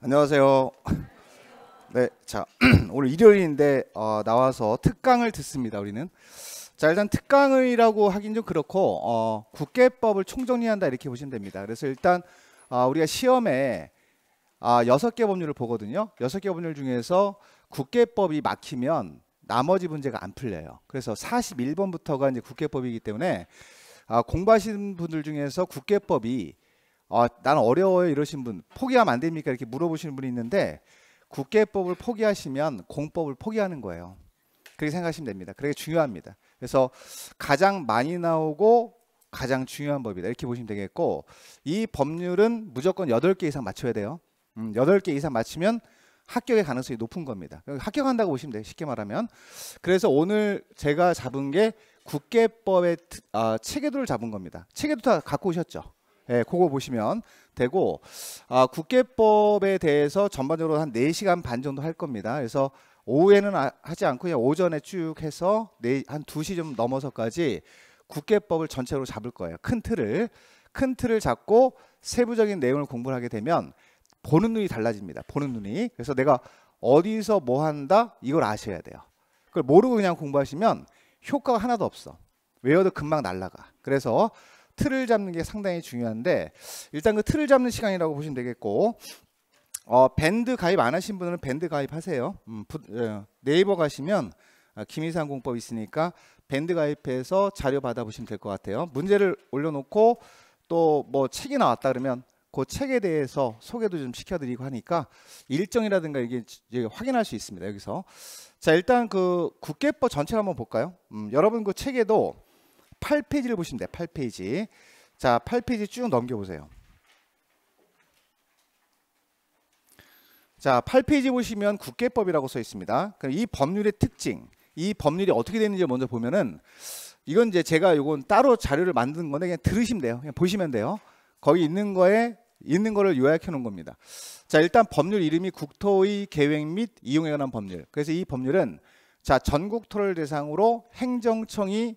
안녕하세요. 네, 자 오늘 일요일인데 어, 나와서 특강을 듣습니다. 우리는 자 일단 특강이라고 하긴 좀 그렇고 어, 국계법을 총정리한다 이렇게 보시면 됩니다. 그래서 일단 어, 우리가 시험에 아 여섯 개 법률을 보거든요. 여섯 개 법률 중에서 국계법이 막히면 나머지 문제가 안 풀려요. 그래서 41번부터가 이제 국계법이기 때문에 아, 공부하신 분들 중에서 국계법이 아, 난 어려워요 이러신 분 포기하면 안 됩니까 이렇게 물어보시는 분이 있는데 국계법을 포기하시면 공법을 포기하는 거예요. 그렇게 생각하시면 됩니다. 그게 중요합니다. 그래서 가장 많이 나오고 가장 중요한 법이다 이렇게 보시면 되겠고 이 법률은 무조건 8개 이상 맞춰야 돼요. 음, 여덟 개 이상 맞추면 합격의 가능성이 높은 겁니다. 그러니까 합격한다고 보시면 돼요. 쉽게 말하면. 그래서 오늘 제가 잡은 게 국계법의 아, 체계도를 잡은 겁니다. 체계도 다 갖고 오셨죠? 예, 그거 보시면 되고 아, 국계법에 대해서 전반적으로 한 4시간 반 정도 할 겁니다. 그래서 오후에는 아, 하지 않고 그냥 오전에 쭉 해서 네, 한 2시 좀 넘어서까지 국계법을 전체로 잡을 거예요. 큰 틀을 큰 틀을 잡고 세부적인 내용을 공부를 하게 되면 보는 눈이 달라집니다. 보는 눈이. 그래서 내가 어디서 뭐 한다 이걸 아셔야 돼요. 그걸 모르고 그냥 공부하시면 효과가 하나도 없어. 외워도 금방 날라가. 그래서 틀을 잡는 게 상당히 중요한데 일단 그 틀을 잡는 시간이라고 보시면 되겠고 어, 밴드 가입 안 하신 분들은 밴드 가입하세요. 음, 부, 에, 어, 네이버 가시면 아, 김희상 공법 있으니까 밴드 가입해서 자료 받아보시면 될 것 같아요. 문제를 올려놓고 또 뭐 책이 나왔다 그러면 그 책에 대해서 소개도 좀 시켜드리고 하니까 일정이라든가 이게 확인할 수 있습니다. 여기서 자 일단 그 국계법 전체를 한번 볼까요? 음, 여러분 그 책에도 8페이지를 보시면 돼요. 8페이지. 자, 8페이지 쭉 넘겨보세요. 자, 8페이지 보시면 국계법이라고 써 있습니다. 그럼 이 법률의 특징, 이 법률이 어떻게 되는지 먼저 보면은 이건 이제 제가 이건 따로 자료를 만든 건데 그냥 들으시면 돼요. 그냥 보시면 돼요. 거기 있는 거에 있는 거를 요약해 놓은 겁니다. 자, 일단 법률 이름이 국토의 계획 및 이용에 관한 법률. 그래서 이 법률은 자, 전국 토를 대상으로 행정청이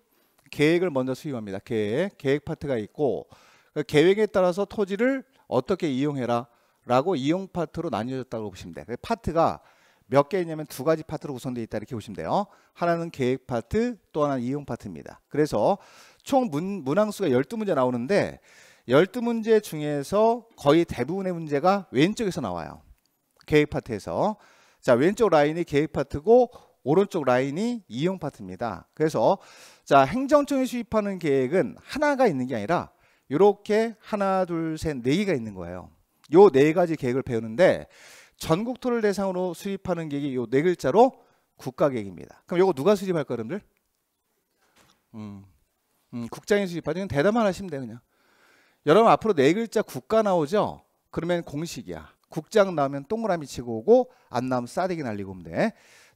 계획을 먼저 수립합니다. 계획, 계획 파트가 있고 그 계획에 따라서 토지를 어떻게 이용해라 라고 이용 파트로 나뉘어졌다고 보시면 돼. 요 그 파트가 몇 개냐면 두 가지 파트로 구성되어 있다 이렇게 보시면 돼요. 하나는 계획 파트, 또 하나는 이용 파트입니다. 그래서 총 문, 문항수가 12문제 나오는데 12문제 중에서 거의 대부분의 문제가 왼쪽에서 나와요. 계획 파트에서. 자, 왼쪽 라인이 계획 파트고 오른쪽 라인이 이용 파트입니다. 그래서 자 행정청이 수입하는 계획은 하나가 있는 게 아니라 이렇게 하나 둘 셋 네 개가 있는 거예요. 요 네 가지 계획을 배우는데 전국토를 대상으로 수입하는 계획이 요 네 글자로 국가 계획입니다. 그럼 요거 누가 수립할 거야, 여러분들? 음, 음 국장이 수립하죠 대답만 하시면 돼요, 그냥. 여러분 앞으로 네 글자 국가 나오죠? 그러면 공식이야. 국장 나오면 동그라미 치고 오고 안 나오면 싸대기 날리고 오면 돼.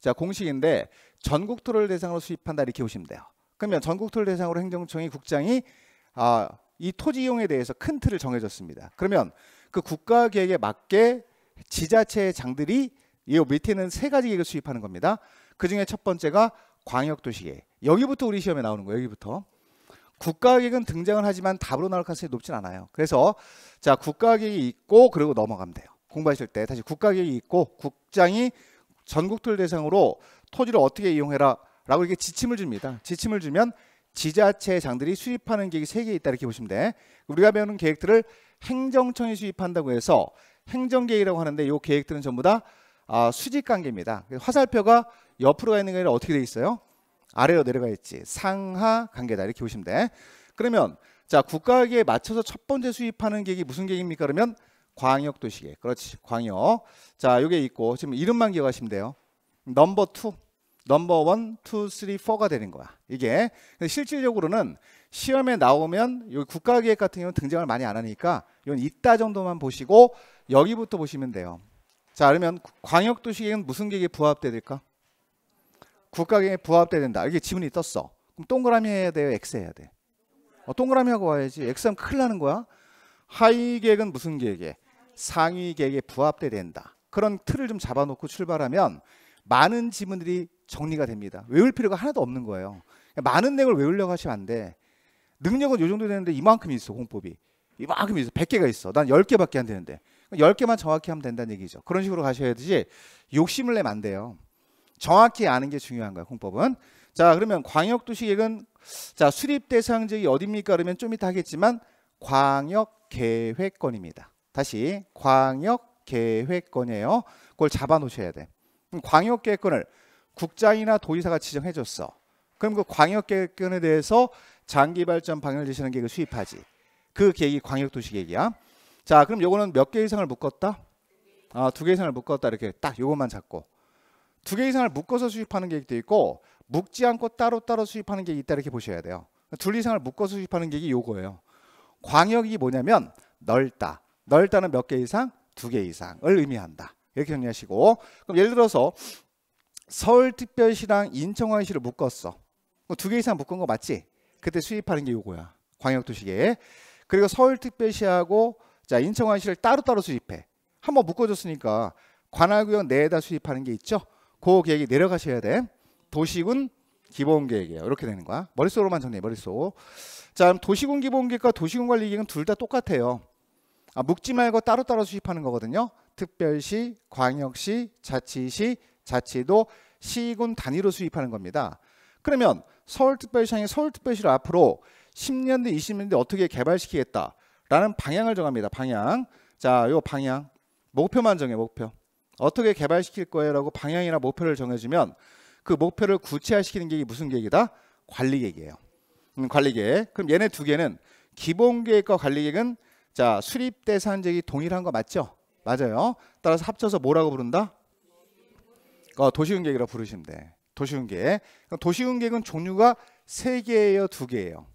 자 공식인데 전국 토를 대상으로 수입한다 이렇게 보시면 돼요. 그러면 전국 토를 대상으로 행정청이 국장이 아, 이 토지 이용에 대해서 큰 틀을 정해줬습니다. 그러면 그 국가 계획에 맞게 지자체 의 장들이 이 밑에는 세 가지 계획을 수입하는 겁니다. 그 중에 첫 번째가 광역도시 계 여기부터 우리 시험에 나오는 거예요. 여기부터. 국가 계획은 등장을 하지만 답으로 나올 가능성이 높진 않아요. 그래서 자 국가 계획이 있고 그리고 넘어가면 돼요. 공부하실 때 다시 국가 계획이 있고 국장이 전국토 대상으로 토지를 어떻게 이용해라라고 이렇게 지침을 줍니다. 지침을 주면 지자체 장들이 수입하는 계획이 3개 있다 이렇게 보시면 돼. 우리가 배우는 계획들을 행정청이 수입한다고 해서 행정계획이라고 하는데 이 계획들은 전부 다 아, 수직관계입니다. 화살표가 옆으로 가 있는 게 아니라 어떻게 되어 있어요? 아래로 내려가 있지. 상하 관계다 이렇게 보시면 돼. 그러면 자 국가계에 맞춰서 첫 번째 수입하는 계획이 무슨 계획입니까? 그러면 광역 도시계. 그렇지. 광역. 자, 요게 있고 지금 이름만 기억하시면 돼요. 넘버 2. 넘버 1, 2, 3, 4가 되는 거야. 이게 실질적으로는 시험에 나오면 여기 국가기획 같은 경우는 등장을 많이 안 하니까 이건 있다 정도만 보시고 여기부터 보시면 돼요. 자, 그러면 광역 도시계는 무슨 계획에 부합돼야 될까? 국가계획에 부합돼야 된다. 이게 지문이 떴어. 그럼 동그라미 해야 돼요, X 해야 돼. 어, 동그라미 하고 와야지. X 하면 큰일 나는 거야. 하위 계획은 무슨 계획에? 상위계에 획 부합돼야 된다. 그런 틀을 좀 잡아놓고 출발하면 많은 지문들이 정리가 됩니다. 외울 필요가 하나도 없는 거예요. 그러니까 많은 내용을 외우려고 하시면 안 돼. 능력은 요 정도 되는데 이만큼 있어 공법이. 이만큼 있어. 100개가 있어. 난 10개밖에 안 되는데. 10개만 그러니까 정확히 하면 된다는 얘기죠. 그런 식으로 가셔야 되지 욕심을 내면 안 돼요. 정확히 아는 게 중요한 거예요. 공법은. 자 그러면 광역도시계획은 자 수립 대상 지역이 어디입니까? 그러면 좀 이따 하겠지만 광역 계획권입니다. 다시 광역계획권이에요. 그걸 잡아놓으셔야 돼. 광역계획권을 국장이나 도지사가 지정해줬어. 그럼 그 광역계획권에 대해서 장기발전 방향을 지시하는 계획을 수입하지그 계획이 광역도시 계획이야. 자, 그럼 요거는 몇 개 이상을 묶었다? 아, 두 개 이상을 묶었다. 이렇게 딱 요것만 잡고. 두 개 이상을 묶어서 수입하는 계획도 있고 묶지 않고 따로따로 수입하는 계획이 있다 이렇게 보셔야 돼요. 둘 이상을 묶어서 수입하는 계획이 요거예요. 광역이 뭐냐면 넓다. 넓다는 몇 개 이상? 두 개 이상을 의미한다. 이렇게 정리하시고 그럼 예를 들어서 서울특별시랑 인천광역시를 묶었어. 두 개 이상 묶은 거 맞지? 그때 수입하는 게 이거야. 광역도시계 그리고 서울특별시하고 자 인천광역시를 따로따로 수입해. 한번 묶어줬으니까 관할구역 내에다 수입하는 게 있죠. 그 계획이 내려가셔야 돼. 도시군 기본계획이에요. 이렇게 되는 거야. 머릿속으로만 정리해. 머릿속. 자 그럼 도시군 기본계획과 도시군 관리계획은 둘 다 똑같아요. 아, 묵지 말고 따로따로 수집하는 거거든요. 특별시, 광역시, 자치시, 자치도, 시군 단위로 수입하는 겁니다. 그러면 서울특별시장이 서울특별시를 앞으로 10년 뒤, 20년 뒤 어떻게 개발시키겠다라는 방향을 정합니다. 방향. 자, 요 방향. 목표만 정해, 목표. 어떻게 개발시킬 거예요라고 방향이나 목표를 정해주면 그 목표를 구체화시키는 게 무슨 계획이다? 관리 계획이에요. 음, 관리 계획. 그럼 얘네 두 개는 기본 계획과 관리 계획은 자, 수립 대상적이 동일한 거 맞죠? 맞아요. 따라서 합쳐서 뭐라고 부른다? 어, 도시운객이라고 부르시면 돼. 도시운객. 도시운객은 종류가 세 개예요, 두 개예요.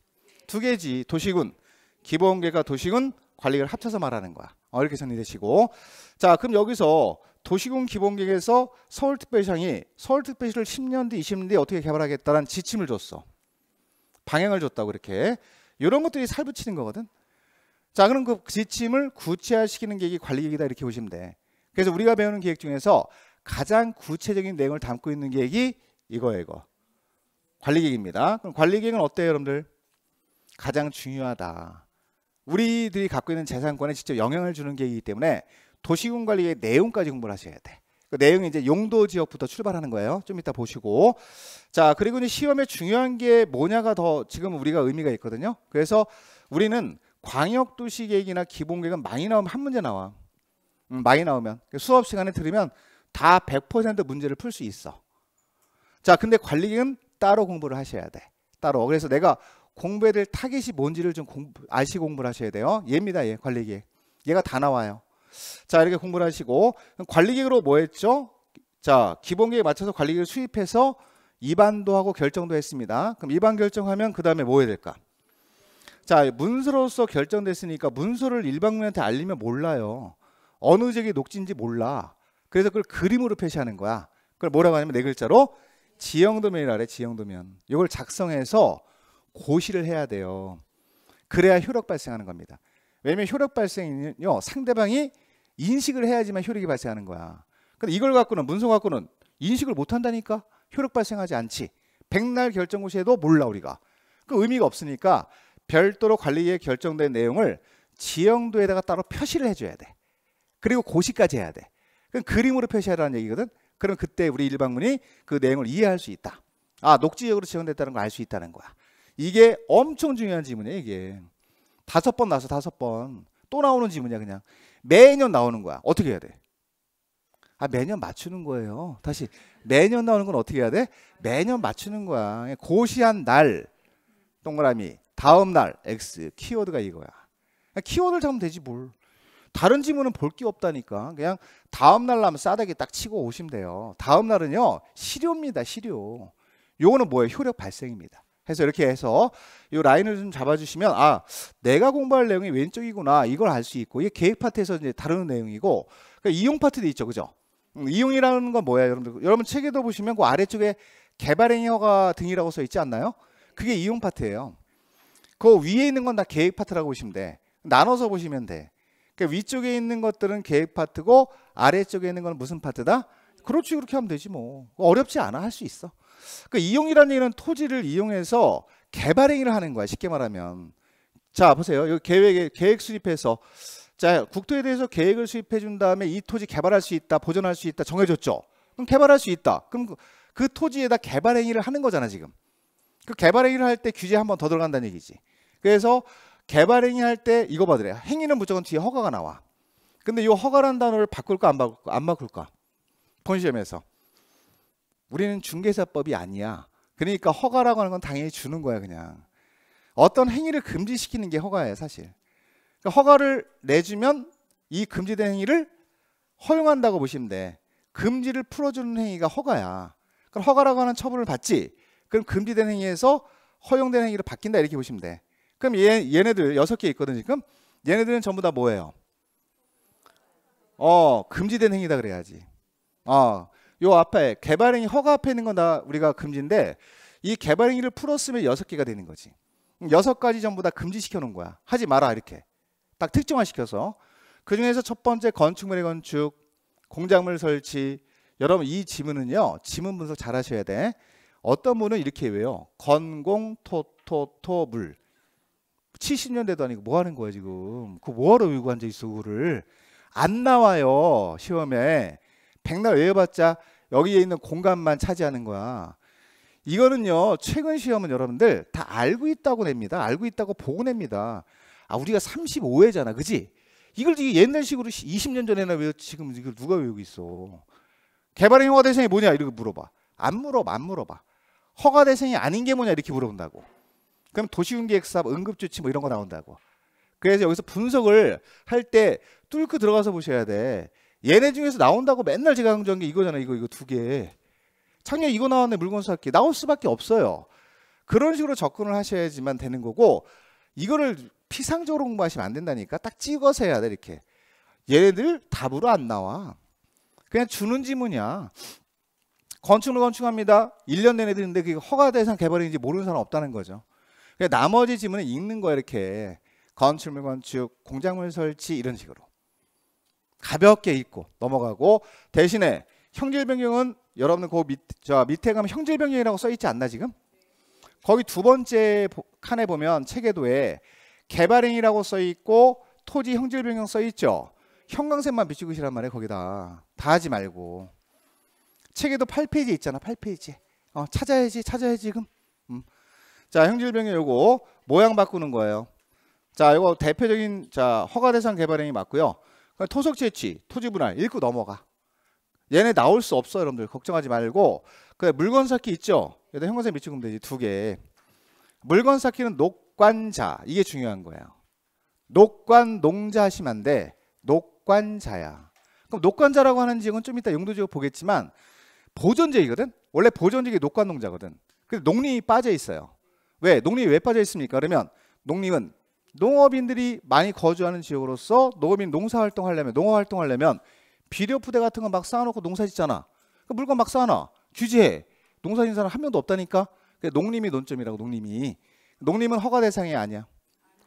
두 개지. 도시군, 기본계가 도시군 관리를 합쳐서 말하는 거야. 어, 이렇게 정리되시고. 자, 그럼 여기서 도시군 기본계획에서 서울특별시장이 서울특별시를 10년 뒤, 20년 뒤 어떻게 개발하겠다는 지침을 줬어. 방향을 줬다고 이렇게. 이런 것들이 살붙이는 거거든. 자, 그럼 그 지침을 구체화시키는 계획이 관리 계획이다 이렇게 보시면 돼. 그래서 우리가 배우는 계획 중에서 가장 구체적인 내용을 담고 있는 계획이 이거예요, 이거. 관리 계획입니다. 그럼 관리 계획은 어때요, 여러분들? 가장 중요하다. 우리들이 갖고 있는 재산권에 직접 영향을 주는 계획이기 때문에 도시군 관리의 내용까지 공부를 하셔야 돼. 그 내용이 이제 용도 지역부터 출발하는 거예요. 좀 이따 보시고. 자, 그리고 이제 시험에 중요한 게 뭐냐가 더 지금 우리가 의미가 있거든요. 그래서 우리는 광역 도시 계획이나 기본 계획은 많이 나오면 한 문제 나와. 음, 많이 나오면 그러니까 수업 시간에 들으면 다 100% 문제를 풀 수 있어. 자, 근데 관리 계획은 따로 공부를 하셔야 돼. 따로. 그래서 내가 공부해야 될 타겟이 뭔지를 좀 공부, 아시고 공부를 하셔야 돼요. 얘입니다, 얘 관리 계획. 얘가 다 나와요. 자, 이렇게 공부를 하시고 관리 계획으로 뭐 했죠? 자, 기본 계획에 맞춰서 관리 계획을 수입해서 이반도 하고 결정도 했습니다. 그럼 이반 결정하면 그 다음에 뭐 해야 될까? 자 문서로서 결정됐으니까 문서를 일반군한테 알리면 몰라요. 어느 지역이 녹지인지 몰라. 그래서 그걸 그림으로 표시하는 거야. 그걸 뭐라고 하냐면 네 글자로 지형도면이라 그래. 지형도면. 이걸 작성해서 고시를 해야 돼요. 그래야 효력 발생하는 겁니다. 왜냐면 효력 발생은요 상대방이 인식을 해야지만 효력이 발생하는 거야. 근데 이걸 갖고는 문서 갖고는 인식을 못 한다니까 효력 발생하지 않지. 백날 결정고시에도 몰라 우리가. 그 의미가 없으니까 별도로 관리에 위 결정된 내용을 지형도에다가 따로 표시를 해줘야 돼. 그리고 고시까지 해야 돼. 그럼 그림으로 표시하라는 얘기거든. 그럼 그때 우리 일반문이 그 내용을 이해할 수 있다. 아 녹지역으로 지정됐다는 걸 알 수 있다는 거야. 이게 엄청 중요한 지문이야 이게. 다섯 번 나서 다섯 번 또 나오는 지문이야 그냥. 매년 나오는 거야. 어떻게 해야 돼? 아 매년 맞추는 거예요. 다시 매년 나오는 건 어떻게 해야 돼? 매년 맞추는 거야. 고시한 날 동그라미 다음 날 X 키워드가 이거야. 키워드를 잡으면 되지 뭘. 다른 지문은 볼 게 없다니까. 그냥 다음 날 나면 싸대기 딱 치고 오시면 돼요. 다음 날은요. 시료입니다. 시료. 요거는 뭐예요? 효력 발생입니다. 해서 이렇게 해서 이 라인을 좀 잡아주시면 아 내가 공부할 내용이 왼쪽이구나 이걸 알 수 있고 이게 계획 파트에서 이제 다루는 내용이고 그러니까 이용 파트도 있죠 그죠 음, 이용이라는 건 뭐야 여러분들 여러분 책에도 보시면 그 아래쪽에 개발행위허가 등이라고 써 있지 않나요 그게 이용 파트예요 그 위에 있는 건 다 계획 파트라고 보시면 돼. 나눠서 보시면 돼. 그러니까 위쪽에 있는 것들은 계획 파트고 아래쪽에 있는 건 무슨 파트다? 그렇지 그렇게 하면 되지 뭐. 어렵지 않아 할 수 있어. 그 이용이라는 얘기는 토지를 이용해서 개발 행위를 하는 거야. 쉽게 말하면. 자, 보세요. 여기 계획에 계획 수립해서 자, 국토에 대해서 계획을 수립해 준 다음에 이 토지 개발할 수 있다, 보존할 수 있다 정해 줬죠. 그럼 개발할 수 있다. 그럼 그, 그 토지에다 개발 행위를 하는 거잖아, 지금. 그 개발 행위를 할 때 규제 한번더 들어간다는 얘기지. 그래서 개발행위 할 때 이거 봐드려요 행위는 무조건 뒤에 허가가 나와. 근데 이 허가란 단어를 바꿀까 안 바꿀까? 안 바꿀까? 본 시점에서 우리는 중개사법이 아니야. 그러니까 허가라고 하는 건 당연히 주는 거야 그냥. 어떤 행위를 금지시키는 게 허가예요 사실. 그러니까 허가를 내주면 이 금지된 행위를 허용한다고 보시면 돼. 금지를 풀어주는 행위가 허가야. 그럼 허가라고 하는 처분을 받지. 그럼 금지된 행위에서 허용된 행위로 바뀐다 이렇게 보시면 돼. 그럼 얘, 얘네들 여섯 개 있거든 지금. 얘네들은 전부 다 뭐예요? 어, 금지된 행위다 그래야지. 어, 요 앞에 개발행위 허가 앞에 있는 건 다 우리가 금지인데 이 개발행위를 풀었으면 여섯 개가 되는 거지. 여섯 가지 전부 다 금지시켜 놓은 거야. 하지 마라 이렇게. 딱 특정화 시켜서 그 중에서 첫 번째 건축물의 건축, 공작물 설치. 여러분 이 지문은요 지문 분석 잘 하셔야 돼. 어떤 분은 이렇게 외요. 건공 토토토물 70년대도 아니고 뭐 하는 거야 지금? 그 뭐하러 외우고 앉아 있어 그거를 안 나와요 시험에 백날 외워봤자 여기에 있는 공간만 차지하는 거야. 이거는요 최근 시험은 여러분들 다 알고 있다고 냅니다. 알고 있다고 보고 냅니다. 아 우리가 35회잖아, 그지? 이걸 옛날식으로 20년 전에나 외웠 지금 이걸 누가 외우고 있어? 개발의 허가 대상이 뭐냐 이렇게 물어봐. 안 물어봐, 안 물어봐. 허가 대상이 아닌 게 뭐냐 이렇게 물어본다고. 그럼 도시군계획사업, 응급조치 뭐 이런 거 나온다고. 그래서 여기서 분석을 할 때 뚫고 들어가서 보셔야 돼. 얘네 중에서 나온다고 맨날 제가 강조한 게 이거잖아. 이거 이거 두 개. 작년 이거 나왔네 물건 사기 나올 수밖에 없어요. 그런 식으로 접근을 하셔야지만 되는 거고 이거를 피상적으로 공부하시면 안 된다니까 딱 찍어서 해야 돼 이렇게. 얘네들 답으로 안 나와. 그냥 주는 지문이야. 건축을 건축합니다. 1년 내내 드는데 그게 허가 대상 개발인지 모르는 사람 없다는 거죠. 그러니까 나머지 지문은 읽는 거야 이렇게 건축물 건축, 공작물 설치 이런 식으로 가볍게 읽고 넘어가고 대신에 형질 변경은 여러분들 그 밑, 저 밑에 가면 형질 변경이라고 써 있지 않나 지금? 거기 두 번째 칸에 보면 체계도에 개발행위라고 써 있고 토지 형질 변경 써 있죠. 형광색만 비추고계시란 말이에요 거기다 다 하지 말고 책에도 8페이지 있잖아 8페이지 어, 찾아야지 찾아야지 지금 자, 형질병의 요거 모양 바꾸는 거예요. 자, 요거 대표적인 자, 허가 대상 개발행위 맞고요. 토속 채취, 토지 분할 읽고 넘어가. 얘네 나올 수 없어 여러분들 걱정하지 말고 그 물건 쌓기 있죠 여기다 형광색 미치금 되지 두개 물건 쌓기는 녹관자 이게 중요한 거예요 녹관 농자 심한데 녹관자야 그럼 녹관자라고 하는 지역은 좀 이따 용도지역 보겠지만 보존지역이거든 원래 보존지역이 녹관 농자거든 근데 농림이 빠져 있어요 왜? 농림이왜 빠져 있습니까? 그러면 농림은 농업인들이 많이 거주하는 지역으로서 농업인 농사활동 하려면 농어활동 하려면 비료 부대 같은 거 막 쌓아놓고 농사 짓잖아. 그 물건 막 쌓아놔. 규제해. 농사 짓는 사람 한 명도 없다니까. 그게 농림이 논점이라고 농림이. 농림은 허가 대상이 아니야.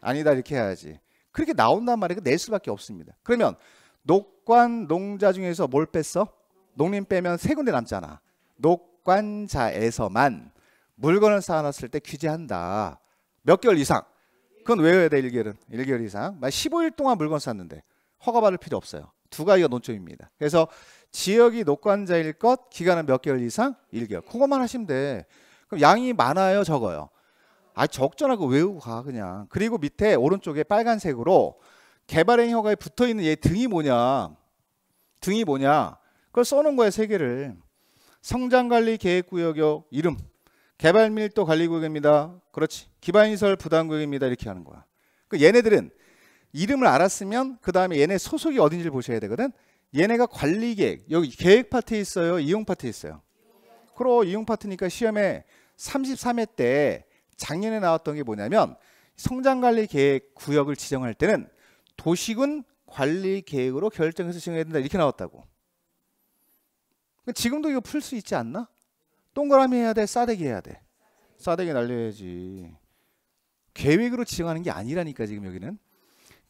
아니다 이렇게 해야지. 그렇게 나온단 말이에요. 낼 수밖에 없습니다. 그러면 녹관 농자 중에서 뭘 뺐어? 농림 빼면 세 군데 남잖아. 녹관자에서만 물건을 쌓아놨을 때 규제한다. 몇 개월 이상. 그건 외워야 돼, 1개월은. 1개월 이상. 15일 동안 물건 쌓는데 허가받을 필요 없어요. 두 가지가 논점입니다. 그래서 지역이 녹관자일 것, 기간은 몇 개월 이상? 1개월. 그것만 하시면 돼. 그럼 양이 많아요, 적어요? 아, 적절하고 외우고 가, 그냥. 그리고 밑에 오른쪽에 빨간색으로 개발행 허가에 붙어 있는 얘 등이 뭐냐? 등이 뭐냐? 그걸 써놓은 거야, 세 개를. 성장관리 계획구역요 이름. 개발 밀도 관리구역입니다. 그렇지. 기반시설 부담구역입니다. 이렇게 하는 거야. 그 얘네들은 이름을 알았으면 그 다음에 얘네 소속이 어딘지를 보셔야 되거든. 얘네가 관리 계획 여기 계획 파트에 있어요. 이용 파트에 있어요. 그럼 이용 파트니까 시험에 33회 때 작년에 나왔던 게 뭐냐면 성장관리 계획 구역을 지정할 때는 도시군 관리 계획으로 결정해서 지정해야 된다 이렇게 나왔다고. 지금도 이거 풀 수 있지 않나? 동그라미 해야 돼? 싸대기 해야 돼? 싸대기 날려야지. 계획으로 지정하는 게 아니라니까 지금 여기는.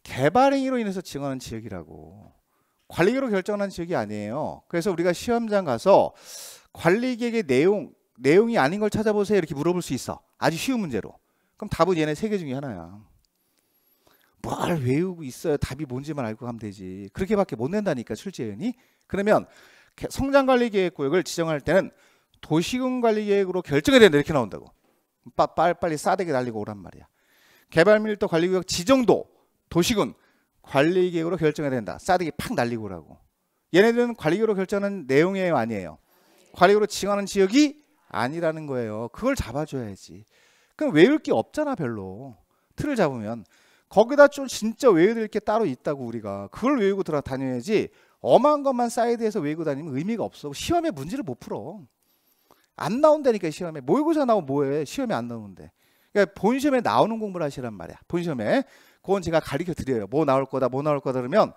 개발행위로 인해서 지정하는 지역이라고. 관리계로 결정하는 지역이 아니에요. 그래서 우리가 시험장 가서 관리계획의 내용, 내용이 아닌 걸 찾아보세요. 이렇게 물어볼 수 있어. 아주 쉬운 문제로. 그럼 답은 얘네 세 개 중에 하나야. 뭘 외우고 있어요. 답이 뭔지만 알고 가면 되지. 그렇게밖에 못 낸다니까 출제위원이. 그러면 성장관리계획 구역을 지정할 때는 도시군 관리 계획으로 결정이 된다 이렇게 나온다고. 빨리, 빨리 싸대기 날리고 오란 말이야. 개발 밀도 관리 구역 지정도 도시군 관리 계획으로 결정이 된다. 싸대기 팍 날리고 오라고. 얘네들은 관리 계획으로 결정하는 내용이에요, 아니에요. 관리 계획으로 지정하는 지역이 아니라는 거예요. 그걸 잡아줘야지. 그럼 외울 게 없잖아, 별로. 틀을 잡으면 거기다 좀 진짜 외우야게 따로 있다고 우리가 그걸 외우고 돌아 다녀야지. 엄한 것만 사이드에서 외우고 다니면 의미가 없어. 시험에 문제를 못 풀어. 안 나온다니까 시험에 모의고사 나오면 뭐해 시험에 안 나오는데 그러니까 본 시험에 나오는 공부를 하시란 말이야 본 시험에 그건 제가 가르쳐 드려요 뭐 나올 거다 뭐 나올 거다 그러면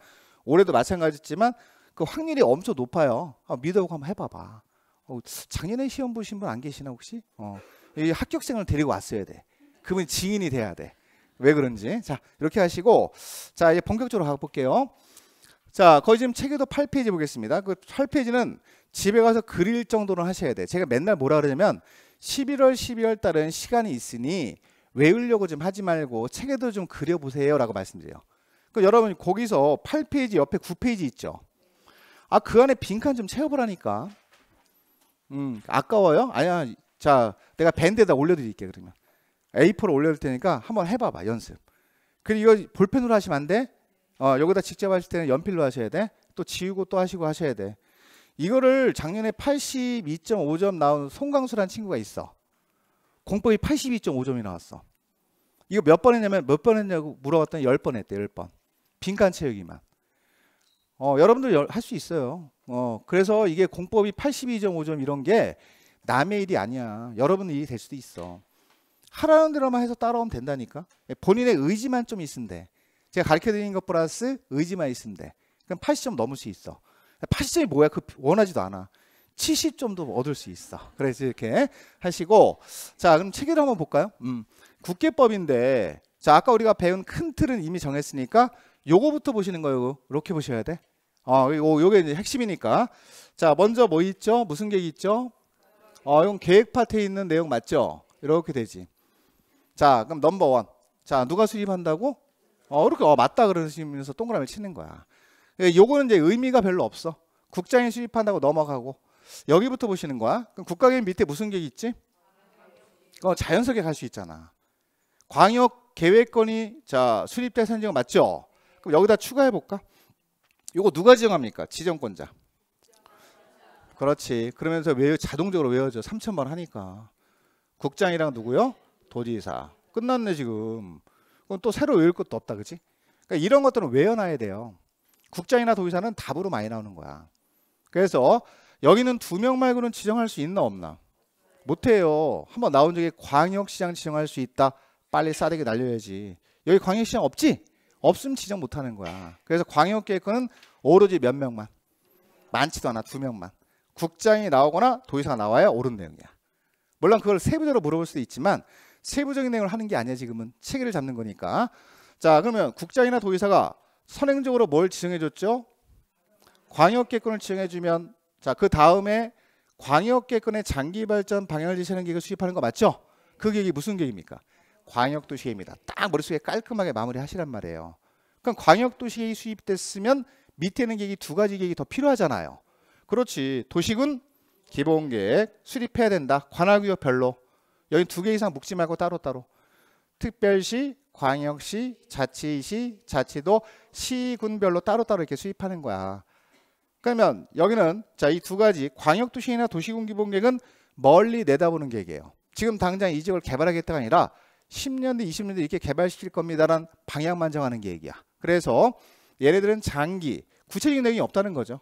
올해도 마찬가지지만 그 확률이 엄청 높아요 아, 믿어보고 한번 해봐봐 어, 작년에 시험 보신 분 안 계시나 혹시 어, 이 합격생을 데리고 왔어야 돼 그분 증인이 돼야 돼왜 그런지 자 이렇게 하시고 자 이제 본격적으로 가볼게요 자 거의 지금 책에도 8페이지 보겠습니다 그 8페이지는 집에 가서 그릴 정도는 하셔야 돼. 제가 맨날 뭐라 그러냐면 11월, 12월 달은 시간이 있으니 외우려고 좀 하지 말고 책에도 좀 그려보세요라고 말씀드려요. 그 여러분 거기서 8페이지 옆에 9페이지 있죠. 아 그 안에 빈칸 좀 채워보라니까. 음 아까워요? 아니야. 자 내가 밴드에다 올려드릴게 그러면 A4로 올려드릴 테니까 한번 해봐봐 연습. 그리고 이거 볼펜으로 하시면 안 돼. 어, 여기다 직접 하실 때는 연필로 하셔야 돼. 또 지우고 또 하시고 하셔야 돼. 이거를 작년에 82.5점 나온 송강수란 친구가 있어. 공법이 82.5점이 나왔어. 이거 몇 번 했냐면 몇 번 했냐고 물어봤더니 10번 했대. 10번. 빈칸 채우기만. 어, 여러분들 할 수 있어요. 어, 그래서 이게 공법이 82.5점 이런 게 남의 일이 아니야. 여러분 일이 될 수도 있어. 하라는 대로만 해서 따라오면 된다니까. 본인의 의지만 좀 있으면 돼. 제가 가르쳐 드린것 플러스 의지만 있으면 돼. 그럼 80점 넘을 수 있어. 80점이 뭐야? 그 원하지도 않아. 70점도 얻을 수 있어. 그래서 이렇게 하시고 자, 그럼 체계를 한번 볼까요? 음. 국계법인데 자, 아까 우리가 배운 큰 틀은 이미 정했으니까 요거부터 보시는 거예요. 이렇게 보셔야 돼. 어, 요, 요게 이제 핵심이니까. 자, 먼저 뭐 있죠? 무슨 계획 있죠? 어, 이건 계획 파트에 있는 내용 맞죠? 이렇게 되지. 자, 그럼 넘버원. 자, 누가 수입한다고? 어, 이렇게, 어, 맞다 그러시면서 동그라미 치는 거야. 예, 요거는 이제 의미가 별로 없어. 국장이 수입한다고 넘어가고 여기부터 보시는 거야. 그럼 국가계획 밑에 무슨 계획 있지? 어, 자연스럽게 갈 수 있잖아. 광역 계획권이 자수립 대상 지역 맞죠? 그럼 여기다 추가해 볼까? 요거 누가 지정합니까? 지정권자. 그렇지. 그러면서 외 자동적으로 외워져. 3천 만원 하니까. 국장이랑 누구요? 도지사. 끝났네 지금. 그럼 또 새로 외울 것도 없다, 그렇지? 그러니까 이런 것들은 외워놔야 돼요. 국장이나 도의사는 답으로 많이 나오는 거야. 그래서 여기는 두 명 말고는 지정할 수 있나 없나? 못해요. 한번 나온 적에 광역시장 지정할 수 있다. 빨리 싸대기 날려야지. 여기 광역시장 없지? 없으면 지정 못하는 거야. 그래서 광역계획은 권 오로지 몇 명만. 많지도 않아. 두 명만. 국장이 나오거나 도의사가 나와야 옳은 내용이야. 물론 그걸 세부적으로 물어볼 수도 있지만 세부적인 내용을 하는 게 아니야 지금은 체계를 잡는 거니까. 자 그러면 국장이나 도의사가 선행적으로 뭘 지정해줬죠? 광역계권을 지정해주면 자그 다음에 광역계권의 장기 발전 방향을 지시하는 계획을 수립하는 거 맞죠? 그 계획이 무슨 계획입니까? 광역도시계입니다딱 머릿속에 깔끔하게 마무리하시란 말이에요. 그럼 광역도시계획이 수입됐으면 밑에 있는 계획이 두 가지 계획이 더 필요하잖아요. 그렇지. 도시군 기본계획 수립해야 된다. 관할구역별로. 여기 두 개 이상 묶지 말고 따로따로. 특별시 광역시, 자치시, 자치도 시군별로 따로따로 이렇게 수입하는 거야. 그러면 여기는 자 이 두 가지 광역도시나 도시공기본계획은 멀리 내다보는 계획이에요. 지금 당장 이 지역을 개발하겠다가 아니라 10년 뒤, 20년 뒤 이렇게 개발시킬 겁니다라는 방향만 정하는 계획이야. 그래서 얘네들은 장기, 구체적인 내용이 없다는 거죠.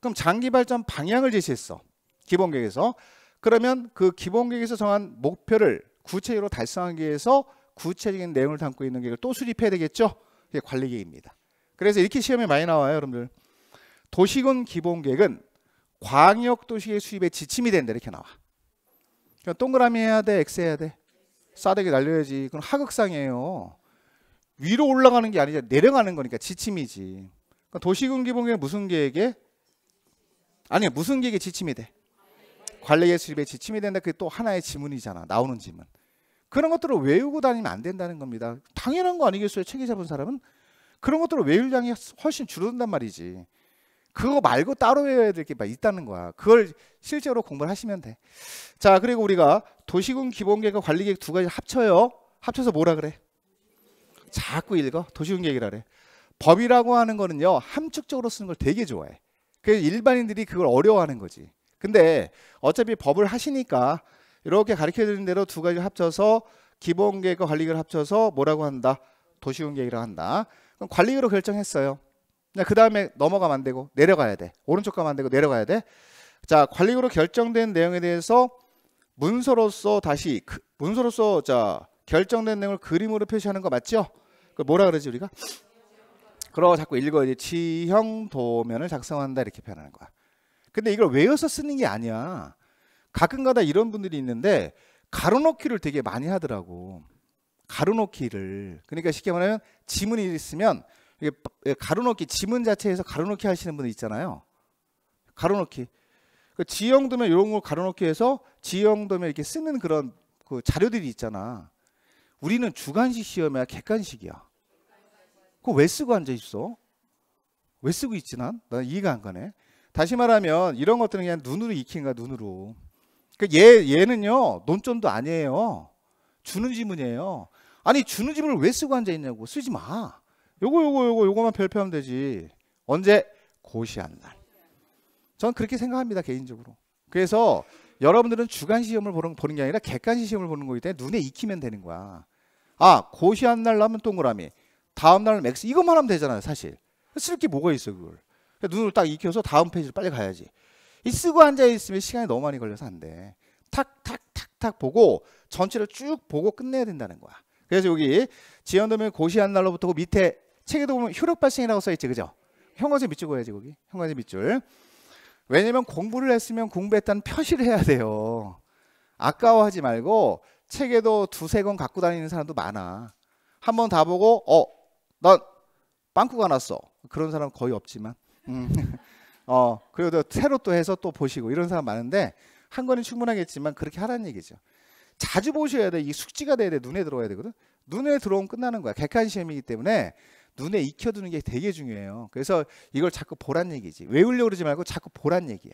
그럼 장기 발전 방향을 제시했어. 기본계획에서. 그러면 그 기본계획에서 정한 목표를 구체적으로 달성하기 위해서 구체적인 내용을 담고 있는 계을또 수립해야 되겠죠. 이게 관리 계획입니다. 그래서 이렇게 시험에 많이 나와요, 여러분들. 도시군 기본 계획은 광역 도시의 수입에 지침이 된다 이렇게 나와. 그냥 그러니까 동그라미 해야 돼, X 해야 돼. 싸대기 날려야지. 그건 하극상이에요. 위로 올라가는 게 아니라 내려가는 거니까 지침이지. 그러니까 도시군 기본 계획 무슨 계획에? 아니 무슨 계획에 지침이 돼? 관리의 수립에 지침이 된다. 그게 또 하나의 지문이잖아. 나오는 지문. 그런 것들을 외우고 다니면 안 된다는 겁니다. 당연한 거 아니겠어요? 책에 잡은 사람은 그런 것들을 외울 양이 훨씬 줄어든단 말이지. 그거 말고 따로 외워야 될 게 있다는 거야. 그걸 실제로 공부를 하시면 돼. 자, 그리고 우리가 도시군 기본 계획과 관리 계획 두 가지 합쳐요. 합쳐서 뭐라 그래? 자꾸 읽어. 도시군 계획이라 그래. 법이라고 하는 거는요. 함축적으로 쓰는 걸 되게 좋아해. 그래서 일반인들이 그걸 어려워하는 거지. 근데 어차피 법을 하시니까 이렇게 가르쳐 드린 대로 두 가지 를 합쳐서 기본 계획과 관리 계획을 합쳐서 뭐라고 한다? 도시군 계획이라고 한다. 그럼 관리 계획으로 결정했어요. 그 다음에 넘어가면 안 되고 내려가야 돼. 오른쪽 가면 안 되고 내려가야 돼. 자, 관리 계획으로 결정된 내용에 대해서 문서로서 다시 그 문서로서 자 결정된 내용을 그림으로 표시하는 거 맞죠? 그 뭐라 그러지 우리가? 그러고 자꾸 읽어 이제 지형 도면을 작성한다 이렇게 표현하는 거야. 근데 이걸 외워서 쓰는 게 아니야. 가끔가다 이런 분들이 있는데 가로놓기를 되게 많이 하더라고. 가로놓기를. 그러니까 쉽게 말하면 지문이 있으면 예, 가로놓기 지문 자체에서 가로놓기 하시는 분들 있잖아요. 가로놓기. 그 지형도면 이런 걸 가로놓기 해서 지형도면 이렇게 쓰는 그런 그 자료들이 있잖아. 우리는 주관식 시험이야, 객관식이야. 그거 왜 쓰고 앉아 있어? 왜 쓰고 있지 난? 난 이해가 안 가네. 다시 말하면 이런 것들은 그냥 눈으로 익힌 가 눈으로. 그러니까 얘, 얘는요, 논점도 아니에요. 주는 지문이에요. 아니, 주는 지문을 왜 쓰고 앉아있냐고. 쓰지 마. 요거, 요거, 요거, 요거만 별표하면 되지. 언제? 고시한 날. 전 그렇게 생각합니다, 개인적으로. 그래서 여러분들은 주간 시험을 보는, 보는 게 아니라 객관 시험을 보는 거기 때문에 눈에 익히면 되는 거야. 아, 고시한 날 나면 동그라미. 다음 날은 맥스. 이것만 하면 되잖아요, 사실. 쓸 게 뭐가 있어, 그걸. 눈을 딱 익혀서 다음 페이지로 빨리 가야지. 이 쓰고 앉아 있으면 시간이 너무 많이 걸려서 안 돼. 탁탁탁탁 보고 전체를 쭉 보고 끝내야 된다는 거야. 그래서 여기 지연도면 고시한 날로부터 그 밑에 책에도 보면 효력 발생이라고 써 있지, 그죠? 형관제 밑줄 그어야지 거기. 현관제 밑줄. 왜냐면 공부를 했으면 공부했다는 표시를 해야 돼요. 아까워하지 말고 책에도 두세 권 갖고 다니는 사람도 많아. 한번다 보고 어, 난 빵꾸가 났어. 그런 사람 거의 없지만. 음. 어, 그리고 또 새로 또 해서 또 보시고 이런 사람 많은데 한 거는 충분하겠지만 그렇게 하라는 얘기죠. 자주 보셔야 돼. 이 숙지가 돼야 돼. 눈에 들어와야 되거든. 눈에 들어오면 끝나는 거야. 객관 시험이기 때문에 눈에 익혀두는 게 되게 중요해요. 그래서 이걸 자꾸 보란 얘기지. 외우려고 그러지 말고 자꾸 보란 얘기야.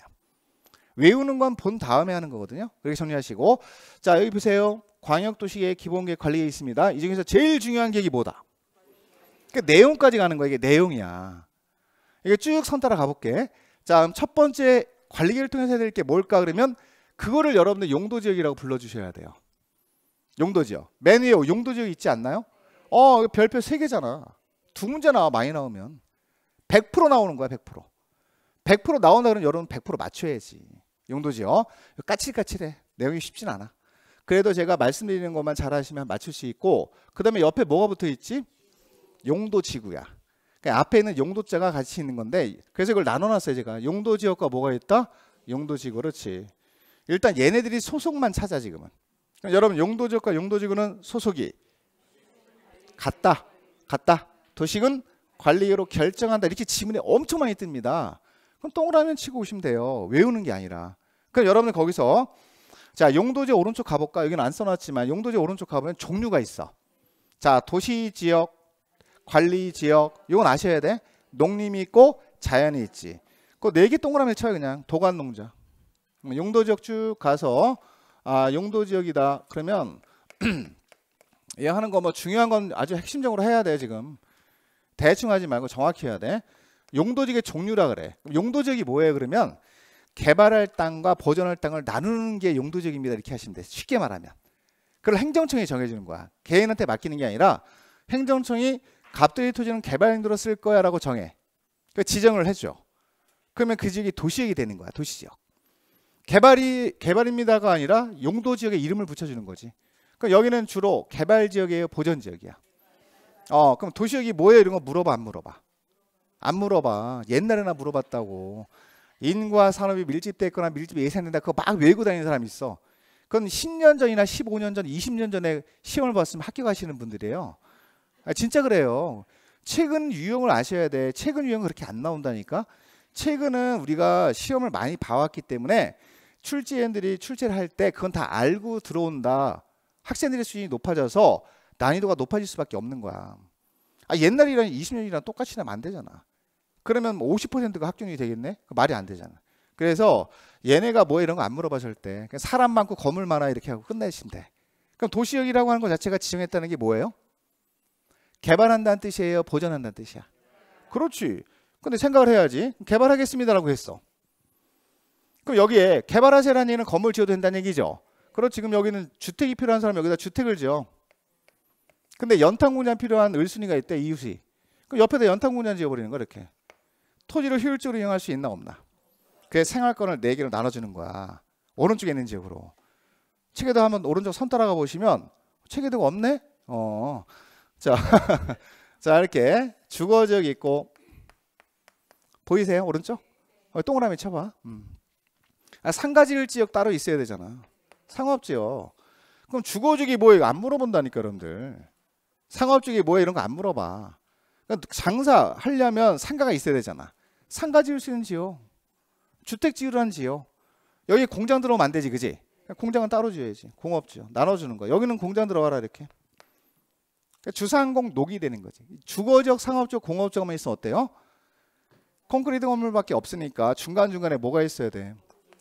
외우는 건 본 다음에 하는 거거든요. 그렇게 정리하시고 자 여기 보세요. 광역도시계 기본계획 관리에 있습니다. 이 중에서 제일 중요한 계획이 뭐다? 그러니까 내용까지 가는 거야. 이게 내용이야. 이게 쭉 선 따라 가볼게. 자, 첫 번째 관리계를 통해서 해야 될 게 뭘까 그러면 그거를 여러분들 용도 지역이라고 불러 주셔야 돼요. 용도 지역. 맨 위에 용도 지역 있지 않나요? 어, 별표 세 개잖아. 두 문제 나와 많이 나오면 100% 나오는 거야, 100%. 100% 나온다 그러면 여러분 100% 맞춰야지. 용도 지역. 까칠까칠해. 내용이 쉽진 않아. 그래도 제가 말씀드리는 것만 잘하시면 맞출 수 있고 그다음에 옆에 뭐가 붙어 있지? 용도 지구야. 그 앞에 있는 용도자가 같이 있는 건데 그래서 이걸 나눠놨어요 제가 용도 지역과 뭐가 있다? 용도 지구 그렇지. 일단 얘네들이 소속만 찾아 지금은. 여러분 용도 지역과 용도 지구는 소속이 같다, 같다. 도식은 관리로 결정한다. 이렇게 지문에 엄청 많이 뜹니다. 그럼 동그라미 치고 오시면 돼요. 외우는 게 아니라. 그럼 여러분들 거기서 자 용도지 오른쪽 가볼까? 여기는 안 써놨지만 용도지 오른쪽 가보면 종류가 있어. 자 도시 지역 관리 지역 이건 아셔야 돼. 농림이 있고 자연이 있지. 그네개 동그라미 쳐요 그냥 도관 농장. 뭐 용도 지역 쭉 가서 아 용도 지역이다 그러면 얘 하는 거 뭐 중요한 건 아주 핵심적으로 해야 돼 지금 대충 하지 말고 정확히 해야 돼. 용도 지역의 종류라 그래. 용도 지역이 뭐예요 그러면 개발할 땅과 보존할 땅을 나누는 게 용도 지역입니다 이렇게 하시면 돼. 쉽게 말하면. 그걸 행정청이 정해주는 거야. 개인한테 맡기는 게 아니라 행정청이 갑돌이 토지는 개발행도로쓸 거야라고 정해. 그 지정을 해줘. 그러면 그 지역이 도시역이 되는 거야. 도시지역. 개발이 개발입니다가 아니라 용도 지역에 이름을 붙여주는 거지. 그럼 그러니까 여기는 주로 개발 지역이에요, 보전 지역이야. 어, 그럼 도시역이 뭐예요? 이런 거 물어봐, 안 물어봐? 안 물어봐. 옛날에나 물어봤다고. 인과 산업이 밀집돼 있거나 밀집이 예상된다. 그거 막 외우고 다니는 사람 이 있어. 그건 10년 전이나 15년 전, 20년 전에 시험을 봤으면 합격하시는 분들이에요. 아, 진짜 그래요. 최근 유형을 아셔야 돼. 최근 유형 그렇게 안 나온다니까. 최근은 우리가 시험을 많이 봐왔기 때문에 출제인들이 출제를 할 때 그건 다 알고 들어온다. 학생들의 수준이 높아져서 난이도가 높아질 수밖에 없는 거야. 아, 옛날이랑 20년이랑 똑같이 나면 안 되잖아. 그러면 뭐 50%가 학종이 되겠네? 그 말이 안 되잖아. 그래서 얘네가 뭐 이런 거 안 물어봐줄 때 사람 많고 건물 많아 이렇게 하고 끝내신대. 그럼 도시역이라고 하는 것 자체가 지정했다는 게 뭐예요? 개발한다는 뜻이에요? 보존한다는 뜻이야? 그렇지. 근데 생각을 해야지. 개발하겠습니다라고 했어. 그럼 여기에 개발하세라는 얘기는 건물 지어도 된다는 얘기죠. 그럼 지금 여기는 주택이 필요한 사람 여기다 주택을 지어. 근데 연탄 공장 필요한 을순이가 있대 이웃이. 그럼 옆에다 연탄 공장 지어버리는 거 이렇게. 토지를 효율적으로 이용할 수 있나 없나. 그게 생활권을 네 개로 나눠주는 거야. 오른쪽에 있는 지역으로. 책에도 한번 오른쪽 선 따라가 보시면 책에도 없네. 어 자, 자 이렇게 주거적 지 있고 보이세요 오른쪽? 어, 동그라미 쳐봐. 음. 아, 상가지을 지역 따로 있어야 되잖아. 상업지역. 그럼 주거지역이 뭐예요? 안 물어본다니까 여러분들. 상업지역이 뭐예요? 이런 거 안 물어봐. 그러니까 장사 하려면 상가가 있어야 되잖아. 상가 지을 수 있는 지역, 주택 지으라는 지역. 여기 공장 들어오면 안 되지, 그지? 공장은 따로 지어야지. 공업 지역 나눠주는 거. 여기는 공장 들어와라 이렇게. 그러니까 주상공 녹이 되는 거지. 주거적, 상업적, 공업적만 있으면 어때요? 콘크리트 건물밖에 없으니까 중간중간에 뭐가 있어야 돼?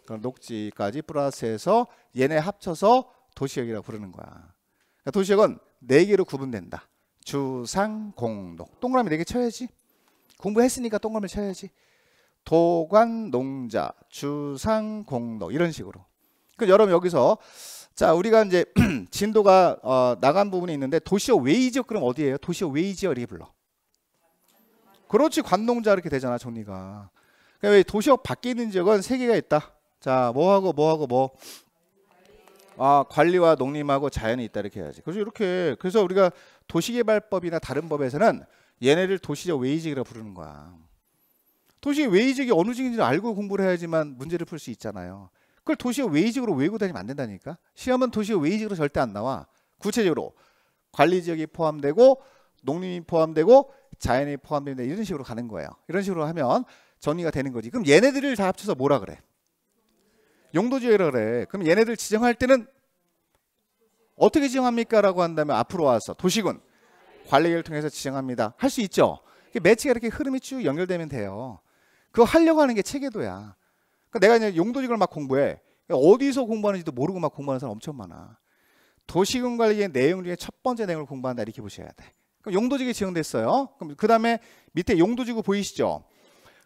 그럼 녹지까지 플러스해서 얘네 합쳐서 도시역이라고 부르는 거야. 그러니까 도시역은 네 개로 구분된다. 주상공록. 동그라미 네 개 쳐야지. 공부했으니까 동그라미 쳐야지. 도관 농자 주상공록 이런 식으로. 그 여러분 여기서 자, 우리가 이제 진도가 어, 나간 부분이 있는데 도시어 웨이 지역 그럼 어디예요? 도시어 웨이 지역 이렇게 불러. 그렇지 관동자 이렇게 되잖아 정리가. 그러니까 왜도시어 밖에 있는 지역은 세 개가 있다. 자, 뭐하고 뭐하고 뭐. 아, 관리와 농림하고 자연이 있다 이렇게 해야지. 그래서 이렇게 그래서 우리가 도시개발법이나 다른 법에서는 얘네를 도시적 외이직이라 고 부르는 거야. 도시 외이직이 어느 지역인지 알고 공부를 해야지만 문제를 풀 수 있잖아요. 그걸 도시의 외이직으로 외우고 다니면 안 된다니까. 시험은 도시의 외이직으로 절대 안 나와. 구체적으로 관리 지역이 포함되고 농림이 포함되고 자연이 포함된다 이런 식으로 가는 거예요. 이런 식으로 하면 정리가 되는 거지. 그럼 얘네들을 다 합쳐서 뭐라 그래? 용도지역이라 그래. 그럼 얘네들 지정할 때는 어떻게 지정합니까라고 한다면 앞으로 와서 도시군 관리계를 통해서 지정합니다. 할 수 있죠. 매치가 이렇게 흐름이 쭉 연결되면 돼요. 그거 하려고 하는 게 체계도야. 그러니까 내가 이제 용도직을 막 공부해. 그러니까 어디서 공부하는지도 모르고 막 공부하는 사람 엄청 많아. 도시군 관리의 내용 중에 첫 번째 내용을 공부한다 이렇게 보셔야 돼. 그럼 용도지구 지정됐어요. 그럼 그 다음에 밑에 용도지구 보이시죠?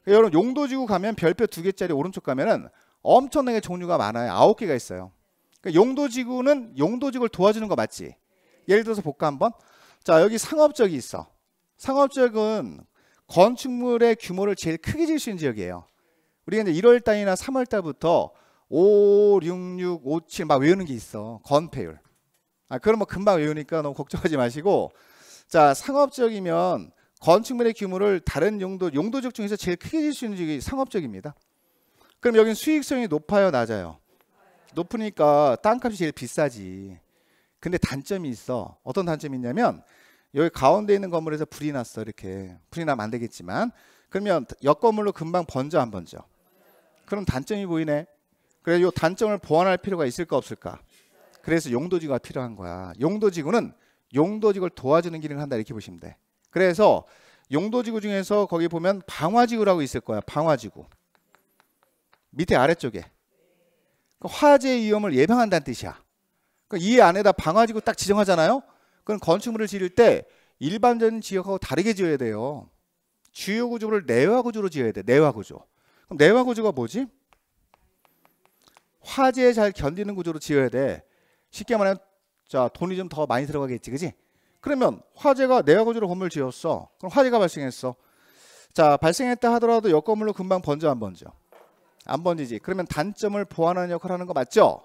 그러니까 여러분 용도지구 가면 별표 두 개짜리 오른쪽 가면은 엄청나게 종류가 많아요. 아홉 개가 있어요. 그러니까 용도지구는 용도지구를 도와주는 거 맞지? 예를 들어서 볼까 한번. 자 여기 상업적이 있어. 상업적은 건축물의 규모를 제일 크게 질 수 있는 지역이에요. 우리가 이제 1월 달이나 3월 달부터 5, 6, 6, 5, 7 막 외우는 게 있어. 건폐율. 아, 그럼 뭐 금방 외우니까 너무 걱정하지 마시고 자, 상업적이면 건축물의 규모를 다른 용도 용도적 중에서 제일 크게 질 수 있는 지역이 상업적입니다. 그럼 여긴 수익성이 높아요, 낮아요? 높으니까 땅값이 제일 비싸지. 근데 단점이 있어. 어떤 단점이 있냐면 여기 가운데 있는 건물에서 불이 났어. 이렇게. 불이 나면 안 되겠지만 그러면 옆 건물로 금방 번져 안 번져? 그럼 단점이 보이네. 그래서 요 단점을 보완할 필요가 있을까 없을까? 그래서 용도지구가 필요한 거야. 용도지구는 용도지구를 도와주는 기능을 한다 이렇게 보시면 돼. 그래서 용도지구 중에서 거기 보면 방화지구라고 있을 거야. 방화지구. 밑에 아래쪽에. 화재 위험을 예방한다는 뜻이야. 이 안에다 방화지구 딱 지정하잖아요. 그럼 건축물을 지을 때 일반적인 지역하고 다르게 지어야 돼요. 주요 구조를 내화 구조로 지어야 돼. 내화 구조. 그럼 내화 구조가 뭐지? 화재에 잘 견디는 구조로 지어야 돼. 쉽게 말하면 자 돈이 좀 더 많이 들어가겠지, 그지? 그러면 화재가 내화 구조로 건물 지었어. 그럼 화재가 발생했어. 자 발생했다 하더라도 옆 건물로 금방 번져 안 번져? 안 번지지. 그러면 단점을 보완하는 역할을 하는 거 맞죠?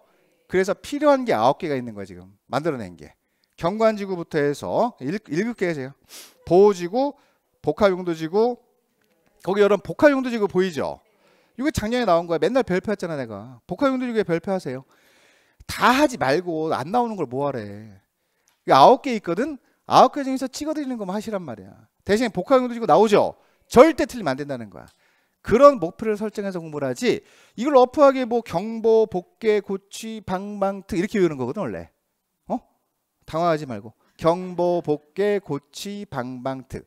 그래서 필요한 게 아홉 개가 있는 거야 지금 만들어낸 게. 경관지구부터 해서 일, 일급계 세요 보호지구, 복합용도지구. 거기 여러분 복합용도지구 보이죠? 이게 작년에 나온 거야. 맨날 별표했잖아 내가. 복합용도 중에 별표하세요. 다 하지 말고 안 나오는 걸 뭐하래. 아홉 개 있거든. 아홉 개 중에서 찍어드리는 것만 하시란 말이야. 대신 복합용도 지고 나오죠. 절대 틀리면 안 된다는 거야. 그런 목표를 설정해서 공부를 하지 이걸 어프하게 뭐 경보, 복계, 고취, 방방특 이렇게 외우는 거거든 원래. 어? 당황하지 말고 경보, 복계, 고취, 방방특.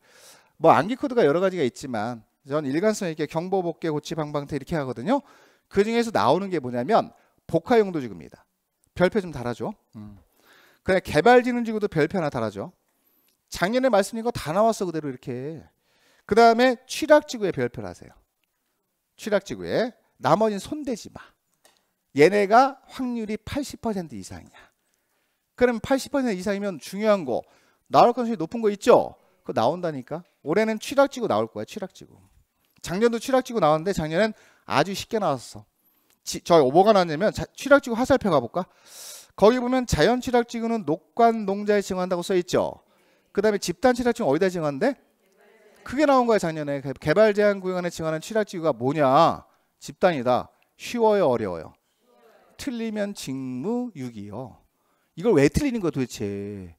뭐 암기 코드가 여러 가지가 있지만 전 일관성 있게 경보 복개 고치 방방태 이렇게 하거든요. 그 중에서 나오는 게 뭐냐면 복화 용도 지구입니다. 별표 좀 달아줘. 음. 그냥 개발 지능 지구도 별표 하나 달아줘. 작년에 말씀드린 거 다 나왔어 그대로 이렇게. 그 다음에 취락 지구에 별표를 하세요. 취락 지구에 나머지는 손대지 마. 얘네가 확률이 80% 이상이야. 그럼 80% 이상이면 중요한 거 나올 가능성이 높은 거 있죠? 그거 나온다니까. 올해는 취락지구 나올 거야. 취락지구. 작년도 취락지구 나왔는데 작년엔 아주 쉽게 나왔어. 지, 저 뭐가 나왔냐면 자, 취락지구 화살표 가볼까? 거기 보면 자연 취락지구는 녹관 농자에 징한다고 써있죠. 그 다음에 집단 취락지구 어디다 징한데? 크게 나온 거야 작년에 개발 제한 구역안에 징하는 취락지구가 뭐냐? 집단이다. 쉬워요 어려워요? 틀리면 직무유기요. 이걸 왜 틀리는 거야 도대체?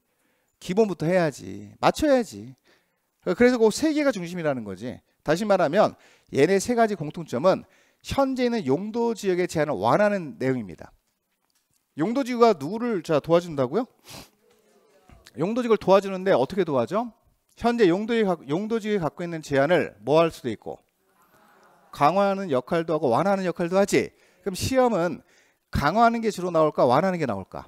기본부터 해야지. 맞춰야지. 그래서 그세 개가 중심이라는 거지. 다시 말하면 얘네 세 가지 공통점은 현재 있는 용도 지역의 제한을 완화하는 내용입니다. 용도지구가 누구를 자 도와준다고요? 용도지구를 도와주는데 어떻게 도와줘? 현재 용도지, 용도지구에 갖고 있는 제한을 뭐 할 수도 있고 강화하는 역할도 하고 완화하는 역할도 하지. 그럼 시험은 강화하는 게 주로 나올까 완화하는 게 나올까?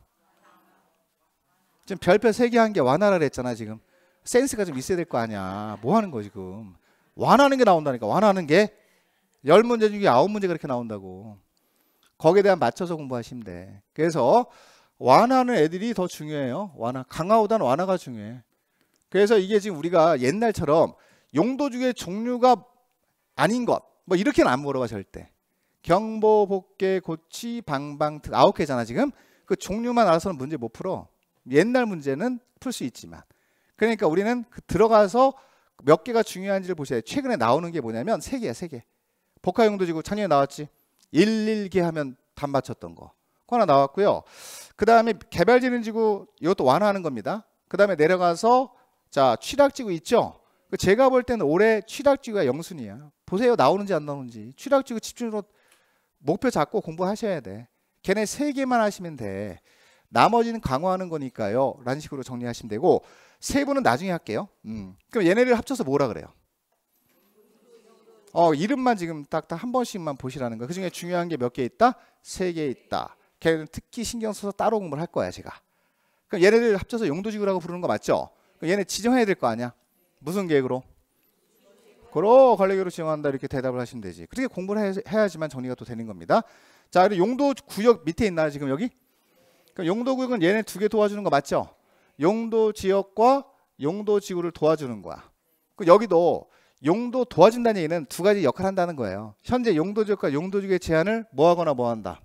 지금 별표 세 개 한 게 완화를 했잖아 지금. 센스가 좀 있어야 될 거 아니야. 뭐 하는 거 지금? 완하는 게 나온다니까. 완하는 게 열 문제 중에 아홉 문제 그렇게 나온다고. 거기에 대한 맞춰서 공부하시면 돼. 그래서 완화는 애들이 더 중요해요. 완화. 강화보다는 완화가 중요해. 그래서 이게 지금 우리가 옛날처럼 용도 중에 종류가 아닌 것. 뭐 이렇게는 안 물어봐 절대. 경보, 복개, 고치, 방방, 특 아홉 개잖아 지금. 그 종류만 알아서는 문제 못 풀어. 옛날 문제는 풀 수 있지만. 그러니까 우리는 그 들어가서 몇 개가 중요한지를 보셔야 요 최근에 나오는 게 뭐냐면 세 개야, 세 개. 복화용도 지구 작년에 나왔지. 112 하면 단 맞췄던 거. 그 하나 나왔고요. 그다음에 개발지능 지구 이것도 완화하는 겁니다. 그다음에 내려가서 자, 취락지구 있죠? 그 제가 볼 때는 올해 취락지구가 영순이야. 보세요. 나오는지 안 나오는지. 취락지구 집중으로 목표 잡고 공부하셔야 돼. 걔네 세 개만 하시면 돼. 나머지는 강화하는 거니까요. 라는 식으로 정리하시면 되고 세부는 나중에 할게요. 음. 그럼 얘네를 합쳐서 뭐라 그래요? 어 이름만 지금 딱 딱 한 번씩만 보시라는 거. 그중에 중요한 게 몇 개 있다? 세 개 있다. 걔는 특히 신경 써서 따로 공부를 할 거야 제가. 그럼 얘네들 합쳐서 용도지구라고 부르는 거 맞죠? 그럼 얘네 지정해야 될 거 아니야? 무슨 계획으로? 그러 어, 관리계로 지정한다 이렇게 대답을 하시면 되지. 그렇게 공부를 해야지만 정리가 또 되는 겁니다. 자, 그리고 용도 구역 밑에 있나요? 지금 여기? 그럼 그러니까 용도구역은 얘네 두 개 도와주는 거 맞죠? 용도 지역과 용도 지구를 도와주는 거야. 그 여기도 용도 도와준다는 얘기는 두 가지 역할을 한다는 거예요. 현재 용도 지역과 용도 지구의 제한을 뭐하거나 뭐한다.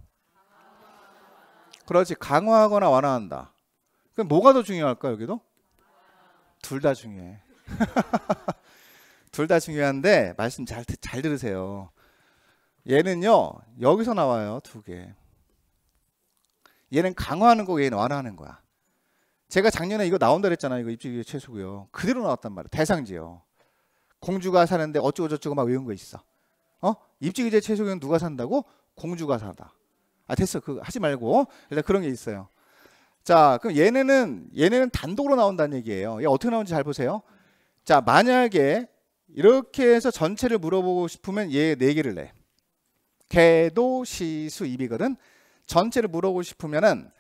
그렇지 강화하거나 완화한다. 그럼 뭐가 더 중요할까 여기도? 둘 다 중요해. 둘 다 중요한데 말씀 잘, 잘 들으세요. 얘는요 여기서 나와요 두 개. 얘는 강화하는 거 얘는 완화하는 거야. 제가 작년에 이거 나온다 그랬잖아요. 이거 입지기의 최소고요. 그대로 나왔단 말이야. 대상지요. 공주가 사는데 어쩌고 저쩌고 막 외운 거 있어. 어? 입지기제 최소경 누가 산다고? 공주가 산다. 아 됐어. 그 하지 말고 일단 그런 게 있어요. 자 그럼 얘네는 얘네는 단독으로 나온다는 얘기예요. 얘 어떻게 나오는지 잘 보세요. 자 만약에 이렇게 해서 전체를 물어보고 싶으면 얘 네 개를 내. 개도 시수 입이거든. 전체를 물어보고 싶으면은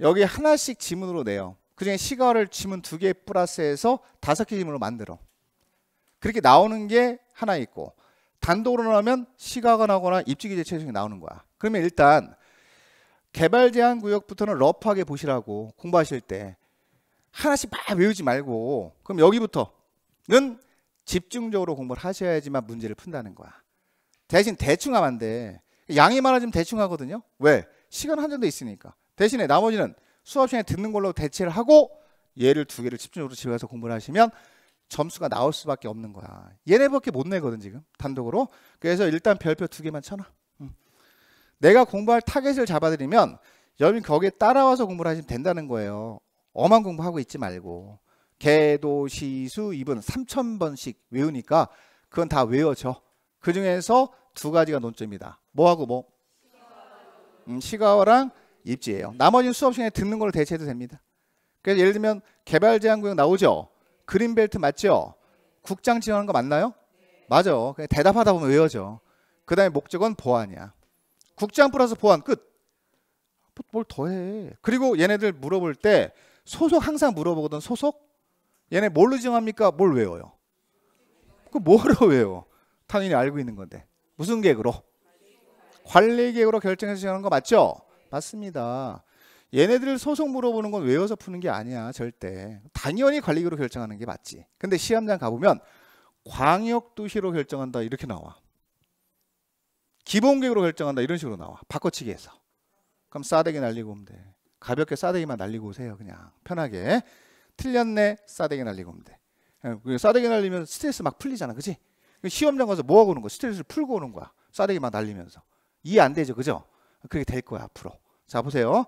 여기 하나씩 지문으로 내요. 그중에 시가를 지문 두 개 플러스해서 다섯 개 지문으로 만들어. 그렇게 나오는 게 하나 있고 단독으로 하면 시가가 나거나 입지기재 최종이 나오는 거야. 그러면 일단 개발 제한 구역부터는 러프하게 보시라고 공부하실 때 하나씩 막 외우지 말고 그럼 여기부터는 집중적으로 공부를 하셔야지만 문제를 푼다는 거야. 대신 대충 하면 안 돼. 양이 많아지면 대충 하거든요. 왜? 시간 한정돼 있으니까 대신에 나머지는 수업 시간에 듣는 걸로 대체를 하고 얘를 두 개를 집중적으로 집에 서 공부를 하시면 점수가 나올 수밖에 없는 거야. 얘네밖에 못 내거든 지금 단독으로. 그래서 일단 별표 두 개만 쳐놔. 내가 공부할 타겟을 잡아드리면 여러분 거기에 따라와서 공부를 하시면 된다는 거예요. 엄한 공부하고 있지 말고 개도 시수 입은 3천 번씩 외우니까 그건 다 외워져. 그 중에서 두 가지가 논점이다. 뭐하고 뭐? 음, 시가와랑 입지예요. 나머지는 수업 시간에 듣는 걸 대체해도 됩니다. 그래서 예를 들면 개발 제한 구역 나오죠. 그린벨트 맞죠? 국장 지원하는거 맞나요? 맞아. 그냥 대답하다 보면 외워져. 그 다음에 목적은 보안이야. 국장 플러스 보안 끝. 뭐, 뭘 더해. 그리고 얘네들 물어볼 때 소속 항상 물어보거든. 소속? 얘네 뭘로 지정합니까? 뭘 외워요? 그 뭐로 외워? 당연히 알고 있는 건데. 무슨 계획으로? 관리 계획으로 결정해서 정하는거 맞죠? 맞습니다. 얘네들 소송 물어보는 건 외워서 푸는 게 아니야 절대 당연히 관리계획으로 결정하는 게 맞지 근데 시험장 가보면 광역도시로 결정한다 이렇게 나와 기본계획으로 결정한다 이런 식으로 나와 바꿔치기해서 그럼 싸대기 날리고 오면 돼 가볍게 싸대기만 날리고 오세요 그냥 편하게 틀렸네 싸대기 날리고 오면 돼 예, 싸대기 날리면 스트레스 막 풀리잖아 그치 시험장 가서 뭐 하고 오는 거야 스트레스를 풀고 오는 거야 싸대기 막 날리면서 이해 안 되죠. 그죠? 그렇게 될 거야, 앞으로. 자, 보세요.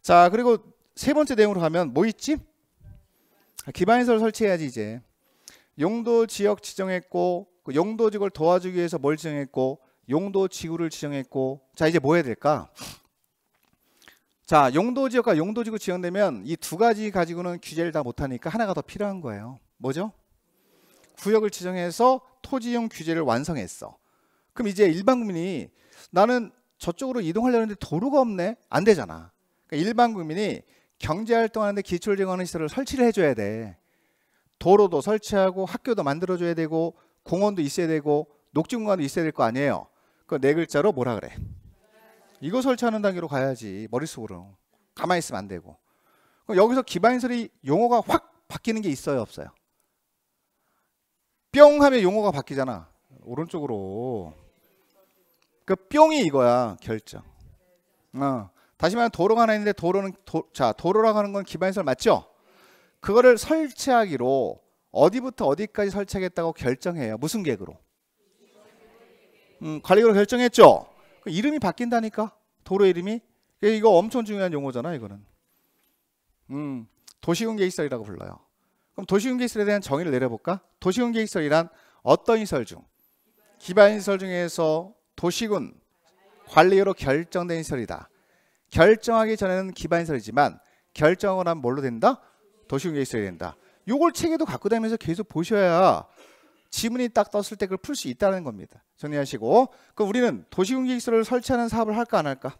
자, 그리고 세 번째 내용으로 가면 뭐 있지? 기반시설 설치해야지 이제. 용도 지역 지정했고 그용도지역을 도와주기 위해서 뭘 지정했고 용도 지구를 지정했고 자 이제 뭐 해야 될까? 자 용도 지역과 용도 지구 지정되면 이 두 가지 가지고는 규제를 다 못하니까 하나가 더 필요한 거예요. 뭐죠? 구역을 지정해서 토지용 규제를 완성했어. 그럼 이제 일반 국민이 나는 저쪽으로 이동하려는데 도로가 없네. 안 되잖아. 그러니까 일반 국민이 경제 활동하는데 기초를 제공하는 시설을 설치를 해줘야 돼. 도로도 설치하고 학교도 만들어줘야 되고 공원도 있어야 되고 녹지공간도 있어야 될 거 아니에요. 그네 글자로 뭐라 그래? 이거 설치하는 단계로 가야지 머릿속으로 가만히 있으면 안 되고 그럼 여기서 기반시설이 용어가 확 바뀌는 게 있어요 없어요? 뿅 하면 용어가 바뀌잖아 오른쪽으로 그 뿅이 이거야 결정. 어. 다시 말하면 도로가 하나 있는데 도로는 도, 자 도로라고 하는 건 기반시설 맞죠? 그거를 설치하기로 어디부터 어디까지 설치하겠다고 결정해요. 무슨 계획으로? 음, 관리계로 결정했죠. 그 이름이 바뀐다니까 도로 이름이 이거 엄청 중요한 용어잖아 이거는. 음, 도시공개획설이라고 불러요. 그럼 도시공개획설에 대한 정의를 내려볼까? 도시공개획설이란 어떤 시설 중 기반 시설 중에서 도시군, 관리로 결정된 시설이다. 결정하기 전에는 기반시설이지만 결정을 하면 뭘로 된다? 도시군계 시설이 된다. 요걸 책에도 갖고 다니면서 계속 보셔야 지문이 딱 떴을 때 그걸 풀 수 있다는 겁니다. 정리하시고 그 우리는 도시공기시설을 설치하는 사업을 할까 안 할까?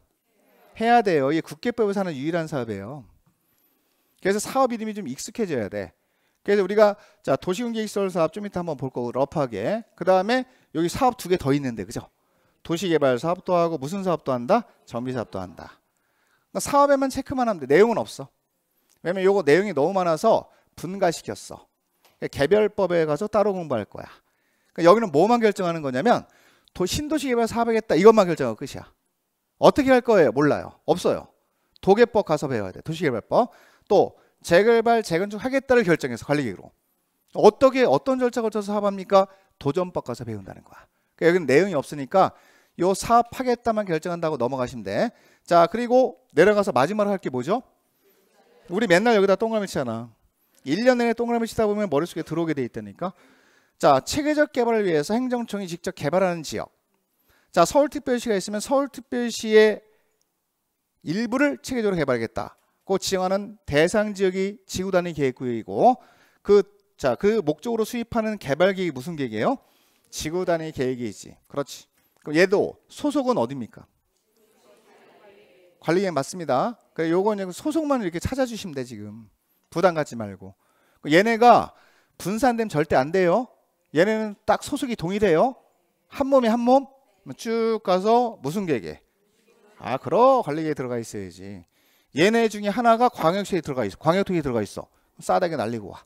해야 돼요. 이게 국계법에서 하는 유일한 사업이에요. 그래서 사업 이름이 좀 익숙해져야 돼. 그래서 우리가 자도시군계획시설 사업 좀 이따 한번 볼 거고 러프하게 그 다음에 여기 사업 두 개 더 있는데 그죠? 도시개발 사업도 하고 무슨 사업도 한다? 정비 사업도 한다. 그러니까 사업에만 체크만 하면 돼. 내용은 없어. 왜냐면 요거 내용이 너무 많아서 분가시켰어. 그러니까 개별법에 가서 따로 공부할 거야. 그러니까 여기는 뭐만 결정하는 거냐면 도, 신도시 개발 사업하겠다 이것만 결정하고 끝이야. 어떻게 할 거예요? 몰라요. 없어요. 도개법 가서 배워야 돼. 도시개발법. 또 재개발, 재건축 하겠다를 결정해서 관리기로 어떻게 어떤 절차 거쳐서 사업합니까? 도전법 가서 배운다는 거야. 그러니까 여기는 내용이 없으니까 요 사업하겠다만 결정한다고 넘어가시면 돼. 자, 그리고 내려가서 마지막으로 할 게 뭐죠? 우리 맨날 여기다 동그라미 치잖아. 1년 내내 동그라미 치다 보면 머릿속에 들어오게 돼 있다니까. 자, 체계적 개발을 위해서 행정청이 직접 개발하는 지역. 자, 서울특별시가 있으면 서울특별시의 일부를 체계적으로 개발하겠다고 그 지정하는 대상 지역이 지구 단위 계획구역이고 그 자, 그 목적으로 수입하는 개발 계획이 무슨 계획이에요? 지구 단위 계획이지. 그렇지. 그럼 얘도 소속은 어디입니까? 관리계 맞습니다. 그 요건 소속만 이렇게 찾아주시면 돼 지금 부담 갖지 말고 그 얘네가 분산되면 절대 안 돼요. 얘네는 딱 소속이 동일해요. 한 몸이 한몸 쭉 가서 무슨 계획아 그럼 관리계에 들어가 있어야지. 얘네 중에 하나가 광역시에 들어가 있어. 광역통에 들어가 있어. 싸다게 날리고 와.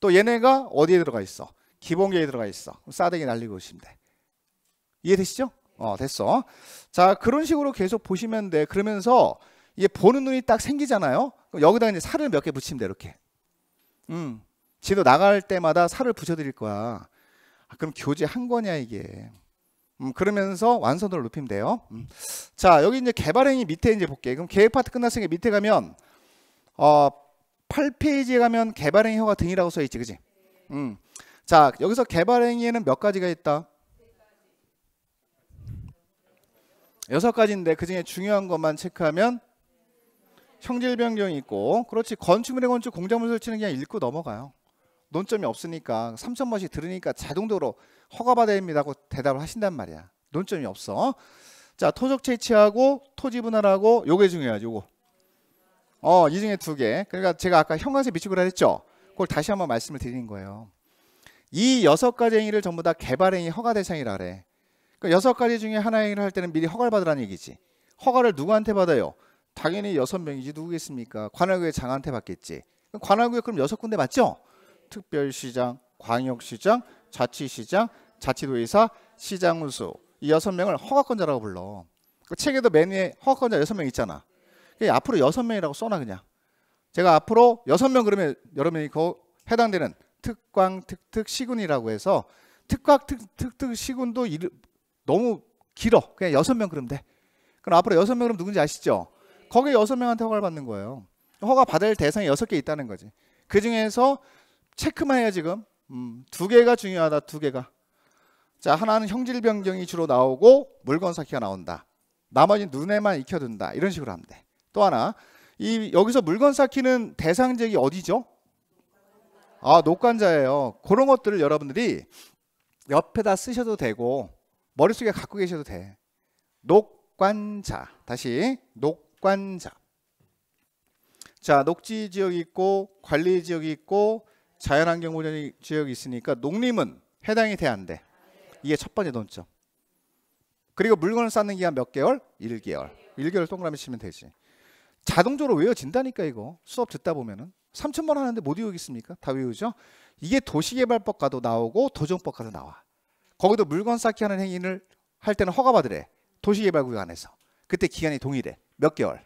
또 얘네가 어디에 들어가 있어? 기본계에 들어가 있어. 싸대기 날리고 오시면 돼. 이해되시죠? 어, 됐어. 자, 그런 식으로 계속 보시면 돼. 그러면서 이게 보는 눈이 딱 생기잖아요. 그럼 여기다 이제 살을 몇 개 붙이면 돼, 이렇게. 음. 지도 나갈 때마다 살을 붙여드릴 거야. 아, 그럼 교재 한 거냐 이게. 음, 그러면서 완성도를 높이면 돼요. 음. 자, 여기 이제 개발행위 밑에 이제 볼게. 그럼 계획 파트 끝났으니까 밑에 가면, 어, 8페이지에 가면 개발행위 허가 등이라고 써있지, 그지? 음. 자, 여기서 개발행위에는 몇 가지가 있다? 여섯 가지인데 그 중에 중요한 것만 체크하면 형질 변경이 있고 그렇지 건축물의 건축 공작물 설치는 그냥 읽고 넘어가요. 논점이 없으니까 3천 번씩 들으니까 자동적으로 허가받아야됩니다고 대답을 하신단 말이야. 논점이 없어. 자 토적 채취하고 토지 분할하고 요게 중요하죠. 요거. 어이 중에 두 개. 그러니까 제가 아까 형광색 비축을 했죠. 그걸 다시 한번 말씀을 드리는 거예요. 이 여섯 가지 행위를 전부 다 개발 행위 허가 대상이라 그래. 그러니까 여섯 가지 중에 하나를 할 때는 미리 허가를 받으라는 얘기지. 허가를 누구한테 받아요? 당연히 여섯 명이지 누구겠습니까? 관할구의 장한테 받겠지. 관할구에 그럼 여섯 군데 맞죠? 특별시장, 광역시장, 자치시장, 자치도의사, 시장운수 이 여섯 명을 허가권자라고 불러. 그 책에도 맨 위에 허가권자 여섯 명 있잖아. 그러 앞으로 여섯 명이라고 써놔 그냥. 제가 앞으로 여섯 명 그러면 여러분이 그 해당되는 특광 특특 시군이라고 해서 특광 특특 시군도 너무 길어. 그냥 여섯 명 그러면 돼. 그럼 앞으로 여섯 명 그럼 누군지 아시죠? 거기에 여섯 명한테 허가를 받는 거예요. 허가 받을 대상이 여섯 개 있다는 거지. 그 중에서 체크만 해요 지금. 음, 두 개가 중요하다. 두 개가. 자 하나는 형질 변경이 주로 나오고 물건 쌓기가 나온다. 나머지 눈에만 익혀둔다. 이런 식으로 하면 돼. 또 하나 이 여기서 물건 쌓기는 대상 제이 어디죠? 아, 녹관자예요. 그런 것들을 여러분들이 옆에다 쓰셔도 되고 머릿속에 갖고 계셔도 돼. 녹관자. 다시 녹관자. 자, 녹지 지역이 있고 관리 지역이 있고 자연환경 보전 지역이 있으니까 농림은 해당이 돼야 안 돼. 이게 첫 번째 논점. 그리고 물건을 쌓는 기간 몇 개월? 1개월. 1개월 동그라미 치면 되지. 자동적으로 외워진다니까 이거. 수업 듣다 보면은 3천번 하는데 못 외우겠습니까? 다 외우죠. 이게 도시개발법과도 나오고 도정법과도 나와. 거기도 물건 쌓기 하는 행위를 할 때는 허가받으래. 도시개발구역 안에서. 그때 기간이 동일해. 몇 개월.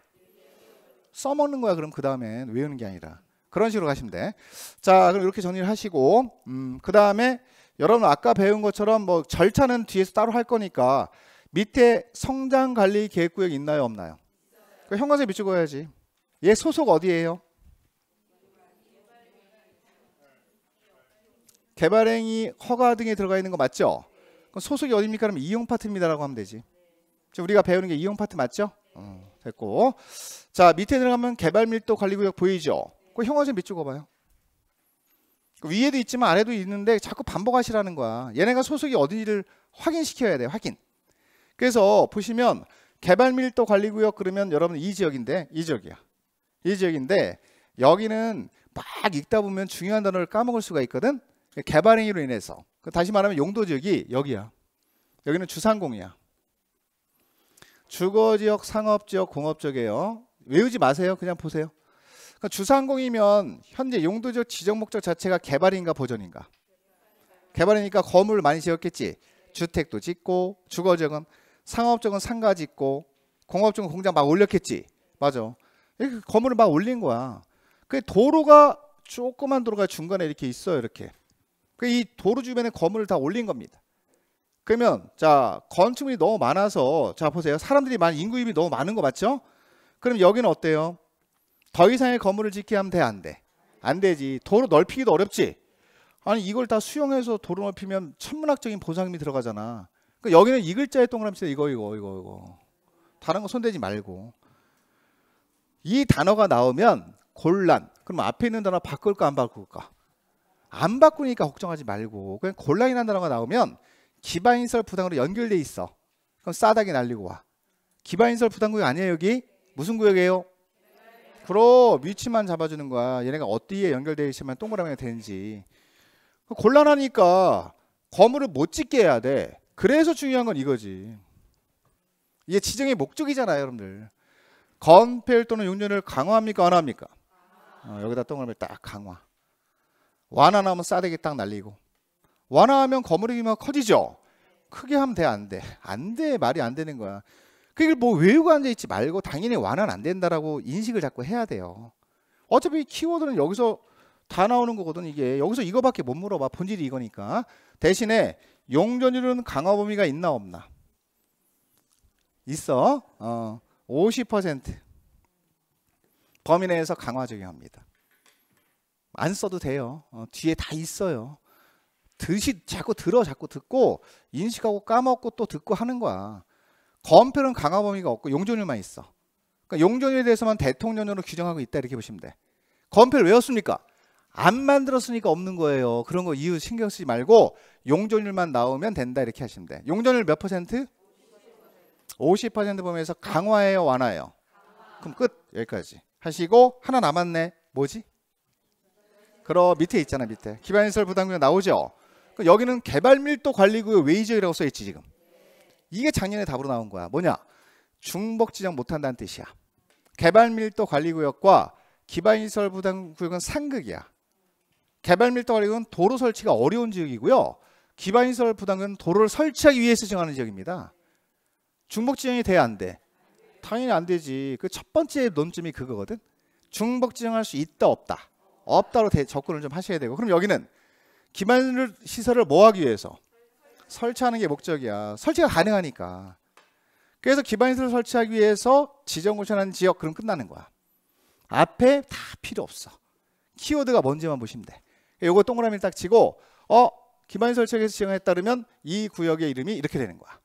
써먹는 거야. 그럼 그 다음엔 외우는 게 아니라. 그런 식으로 가시면 돼. 자, 그럼 이렇게 정리를 하시고, 음, 그 다음에 여러분 아까 배운 것처럼 뭐 절차는 뒤에서 따로 할 거니까 밑에 성장 관리 계획 구역 있나요 없나요? 그형니까 현관세 미치고 해야지. 얘 소속 어디예요? 개발행위 허가 등에 들어가 있는 거 맞죠? 그럼 소속이 어디입니까 그럼 이용 파트입니다라고 하면 되지. 우리가 배우는 게 이용 파트 맞죠? 어, 됐고. 자, 밑에 들어가면 개발 밀도 관리 구역 보이죠? 그 형어제 밑줄 어봐요. 위에도 있지만 아래도 있는데 자꾸 반복하시라는 거야. 얘네가 소속이 어디를 확인시켜야 돼. 확인. 그래서 보시면 개발 밀도 관리 구역 그러면 여러분 이 지역인데 이 지역이야. 이 지역인데 여기는 막 읽다 보면 중요한 단어를 까먹을 수가 있거든. 개발행위로 인해서 그 다시 말하면 용도 지역이 여기야. 여기는 주상공이야. 주거지역, 상업지역, 공업지역이에요. 외우지 마세요. 그냥 보세요. 그러니까 주상공이면 현재 용도적 지정 목적 자체가 개발인가 보존인가 개발이니까 건물 많이 지었겠지. 주택도 짓고 주거지역은 상업지역은 상가 짓고 공업지역은 공장 막 올렸겠지. 맞아. 이렇게 건물을 막 올린 거야. 그 도로가 조그만 도로가 중간에 이렇게 있어요. 이렇게. 그 이 도로 주변에 건물을 다 올린 겁니다. 그러면 자 건축물이 너무 많아서 자 보세요 사람들이 많은 인구입이 너무 많은 거 맞죠? 그럼 여기는 어때요? 더 이상의 건물을 짓게 하면 돼안 돼? 안 되지 도로 넓히기도 어렵지. 아니 이걸 다 수용해서 도로 넓히면 천문학적인 보상금이 들어가잖아. 그러니까 여기는 이 글자에 동그라미 쳐 이거 이거 이거 이거 다른 거 손대지 말고 이 단어가 나오면 곤란. 그럼 앞에 있는 단어 바꿀까 안 바꿀까? 안 바꾸니까 걱정하지 말고 그냥 골라인한 단어가 나오면 기반인설 부당으로 연결돼 있어. 그럼 싸다게 날리고 와. 기반인설 부당구역 아니에요 여기? 무슨 구역이에요? 그럼 위치만 잡아주는 거야. 얘네가 어디에 연결되어 있으면 동그라미가 되는지. 그 곤란하니까 거물을 못찍게 해야 돼. 그래서 중요한 건 이거지. 이게 지정의 목적이잖아요, 여러분들. 건폐율 또는 용률을 강화합니까, 안 합니까? 어, 여기다 동그라미 딱 강화. 완화하면 싸대기 딱 날리고 완화하면 거물이기만 커지죠. 크게 하면 돼, 안 돼? 안 돼, 말이 안 되는 거야. 그걸 그러니까 뭐 외우고 앉아있지 말고 당연히 완화는 안 된다라고 인식을 자꾸 해야 돼요. 어차피 키워드는 여기서 다 나오는 거거든 이게 여기서 이거밖에 못 물어봐 본질이 이거니까 대신에 용전율은 강화 범위가 있나 없나 있어 어, 50% 범위 내에서 강화 적용합니다 안 써도 돼요. 어, 뒤에 다 있어요. 듯이 자꾸 들어 자꾸 듣고 인식하고 까먹고 또 듣고 하는 거야. 검표는 강화 범위가 없고 용존율만 있어. 그러니까 용존율에 대해서만 대통령으로 규정하고 있다 이렇게 보시면 돼. 검표를 외웠습니까? 안 만들었으니까 없는 거예요. 그런 거 이유 신경 쓰지 말고 용존율만 나오면 된다 이렇게 하시면 돼. 용존율 몇 퍼센트? 50% 범위에서 강화해요, 완화해요. 그럼 끝 여기까지 하시고 하나 남았네. 뭐지? 그럼 밑에 있잖아 밑에 기반시설 부담금이 나오죠. 그 여기는 개발밀도 관리구역 웨이역이라고 써있지 지금. 이게 작년에 답으로 나온 거야. 뭐냐? 중복 지정 못한다는 뜻이야. 개발밀도 관리구역과 기반시설 부담구역은 상극이야. 개발밀도 관리구역은 도로 설치가 어려운 지역이고요. 기반시설 부담은 도로를 설치하기 위해서 정하는 지역입니다. 중복 지정이 돼야 안 돼. 당연히 안 되지. 그 첫 번째 논점이 그거거든. 중복 지정할 수 있다 없다. 없다로 대, 접근을 좀 하셔야 되고 그럼 여기는 기반 시설을 뭐 하기 위해서 설치하는 게 목적이야. 설치가 가능하니까. 그래서 기반 시설 설치하기 위해서 지정 구시하는 지역 그럼 끝나는 거야. 앞에 다 필요 없어. 키워드가 뭔지만 보시면 돼. 요거 동그라미를 딱 치고 어 기반 시설 설치에서 지정에 따르면 이 구역의 이름이 이렇게 되는 거야.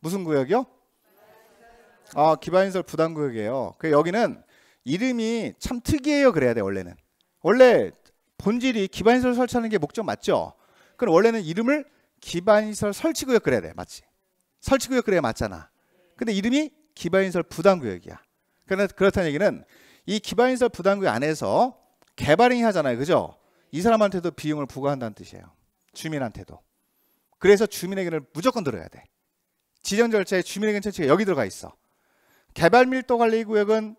무슨 구역이요? 아 기반 시설 부담 구역이에요. 그 여기는 이름이 참 특이해요. 그래야 돼 원래는. 원래 본질이 기반시설 설치하는 게 목적 맞죠? 그럼 원래는 이름을 기반시설 설치구역 그래야 돼. 맞지? 설치구역 그래야 맞잖아. 근데 이름이 기반시설 부담구역이야. 그렇다는 얘기는 이 기반시설 부담구역 안에서 개발행위 하잖아요. 그죠? 이 사람한테도 비용을 부과한다는 뜻이에요. 주민한테도. 그래서 주민의견을 무조건 들어야 돼. 지정 절차에 주민의견 채취가 여기 들어가 있어. 개발 밀도 관리 구역은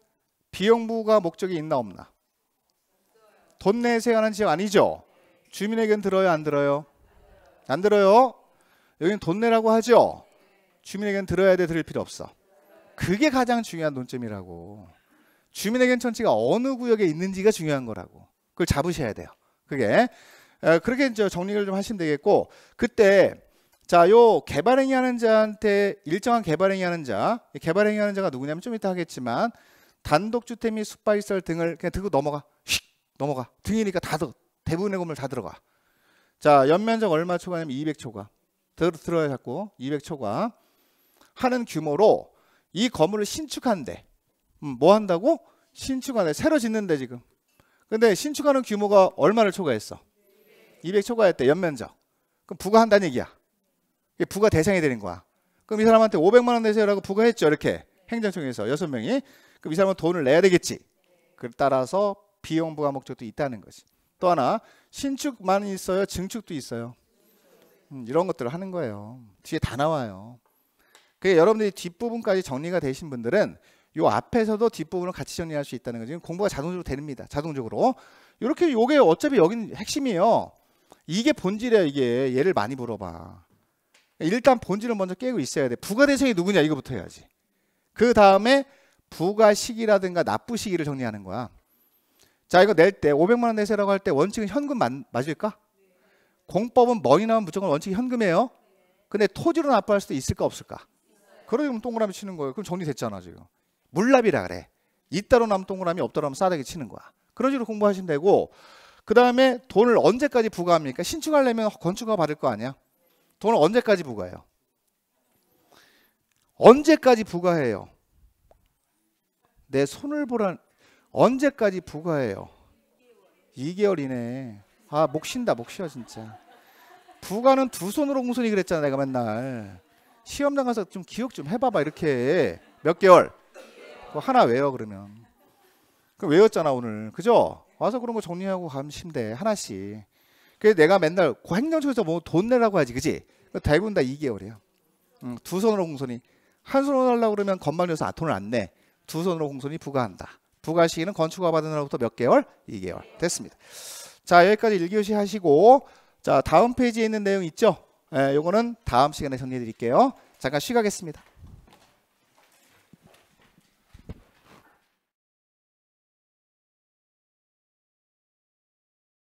비용 부과 목적이 있나 없나? 돈 내세요 하는 지집 아니죠? 주민의견 들어요 안 들어요? 안 들어요? 여기는 돈 내라고 하죠? 주민의견 들어야 돼 들을 필요 없어. 그게 가장 중요한 논점이라고. 주민의견 천지가 어느 구역에 있는지가 중요한 거라고. 그걸 잡으셔야 돼요. 그게 그렇게 이제 정리를 좀 하시면 되겠고 그때 자, 요 개발행위 하는 자한테 일정한 개발행위 하는 자, 개발행위 하는 자가 누구냐면 좀 이따 하겠지만 단독주택 및 숙박시설 등을 그냥 들고 넘어가. 넘어가. 등이니까 다 들, 대부분의 건물 다 들어가. 자, 연면적 얼마 초과냐면 200초과. 들, 들어야 자꾸 200초과 하는 규모로 이 건물을 신축한데 음, 뭐 한다고? 신축하네. 새로 짓는데 지금. 근데 신축하는 규모가 얼마를 초과했어? 200 초과했대. 연면적. 그럼 부과한다는 얘기야. 이게 부과 대상이 되는 거야. 그럼 이 사람한테 500만 원 내세요라고 부과했죠. 이렇게 행정청에서 여섯 명이. 그럼 이 사람은 돈을 내야 되겠지. 그 따라서 비용 부과 목적도 있다는 것이. 또 하나 신축만 있어요, 증축도 있어요. 음, 이런 것들을 하는 거예요. 뒤에 다 나와요. 그 여러분들이 뒷부분까지 정리가 되신 분들은 요 앞에서도 뒷부분을 같이 정리할 수 있다는 거지. 공부가 자동적으로 됩니다. 자동적으로. 이렇게 요게 어차피 여긴 핵심이에요. 이게 본질이야 이게. 얘를 많이 물어봐. 일단 본질을 먼저 깨고 있어야 돼. 부가 대상이 누구냐 이거부터 해야지. 그 다음에 부가시기라든가납부시기를 정리하는 거야. 자 이거 낼 때 500만 원 내세라고 할 때 원칙은 현금 맞, 맞을까? 공법은 뭐니 나면 무조건 원칙이 현금이에요. 근데 토지로 납부할 수도 있을까 없을까? 그러면 동그라미 치는 거예요. 그럼 정리됐잖아 지금. 물납이라 그래. 있다로 남 동그라미 없다로 하면 싸대기 치는 거야. 그런 식으로 공부하시면 되고 그 다음에 돈을 언제까지 부과합니까? 신축하려면 건축가 받을 거 아니야? 돈을 언제까지 부과해요? 언제까지 부과해요? 내 손을 보란 언제까지 부과해요? 2개월 이네 아, 목 쉰다, 목 쉬어, 진짜. 부과는두 손으로 공손히 그랬잖아, 내가 맨날. 시험장 가서 좀 기억 좀 해봐봐, 이렇게. 몇 개월? 그 하나 외워, 그러면. 그 외웠잖아, 오늘. 그죠? 와서 그런 거 정리하고 가면 쉽대, 하나씩. 그래서 내가 맨날 그 행정처에서 뭐 돈 내라고 하지, 그지? 그 대부분 다 2개월이에요. 응, 두 손으로 공손히. 한 손으로 하라고 그러면 건반에서 아톤을 안 내. 두 손으로 공손히 부과한다. 부과 시기는 건축허가 받은 날부터몇 개월? 2개월 됐습니다. 자 여기까지 1교시 하시고 자 다음 페이지에 있는 내용 있죠? 예, 거는 다음 시간에 정리해 드릴게요. 잠깐 쉬가겠습니다.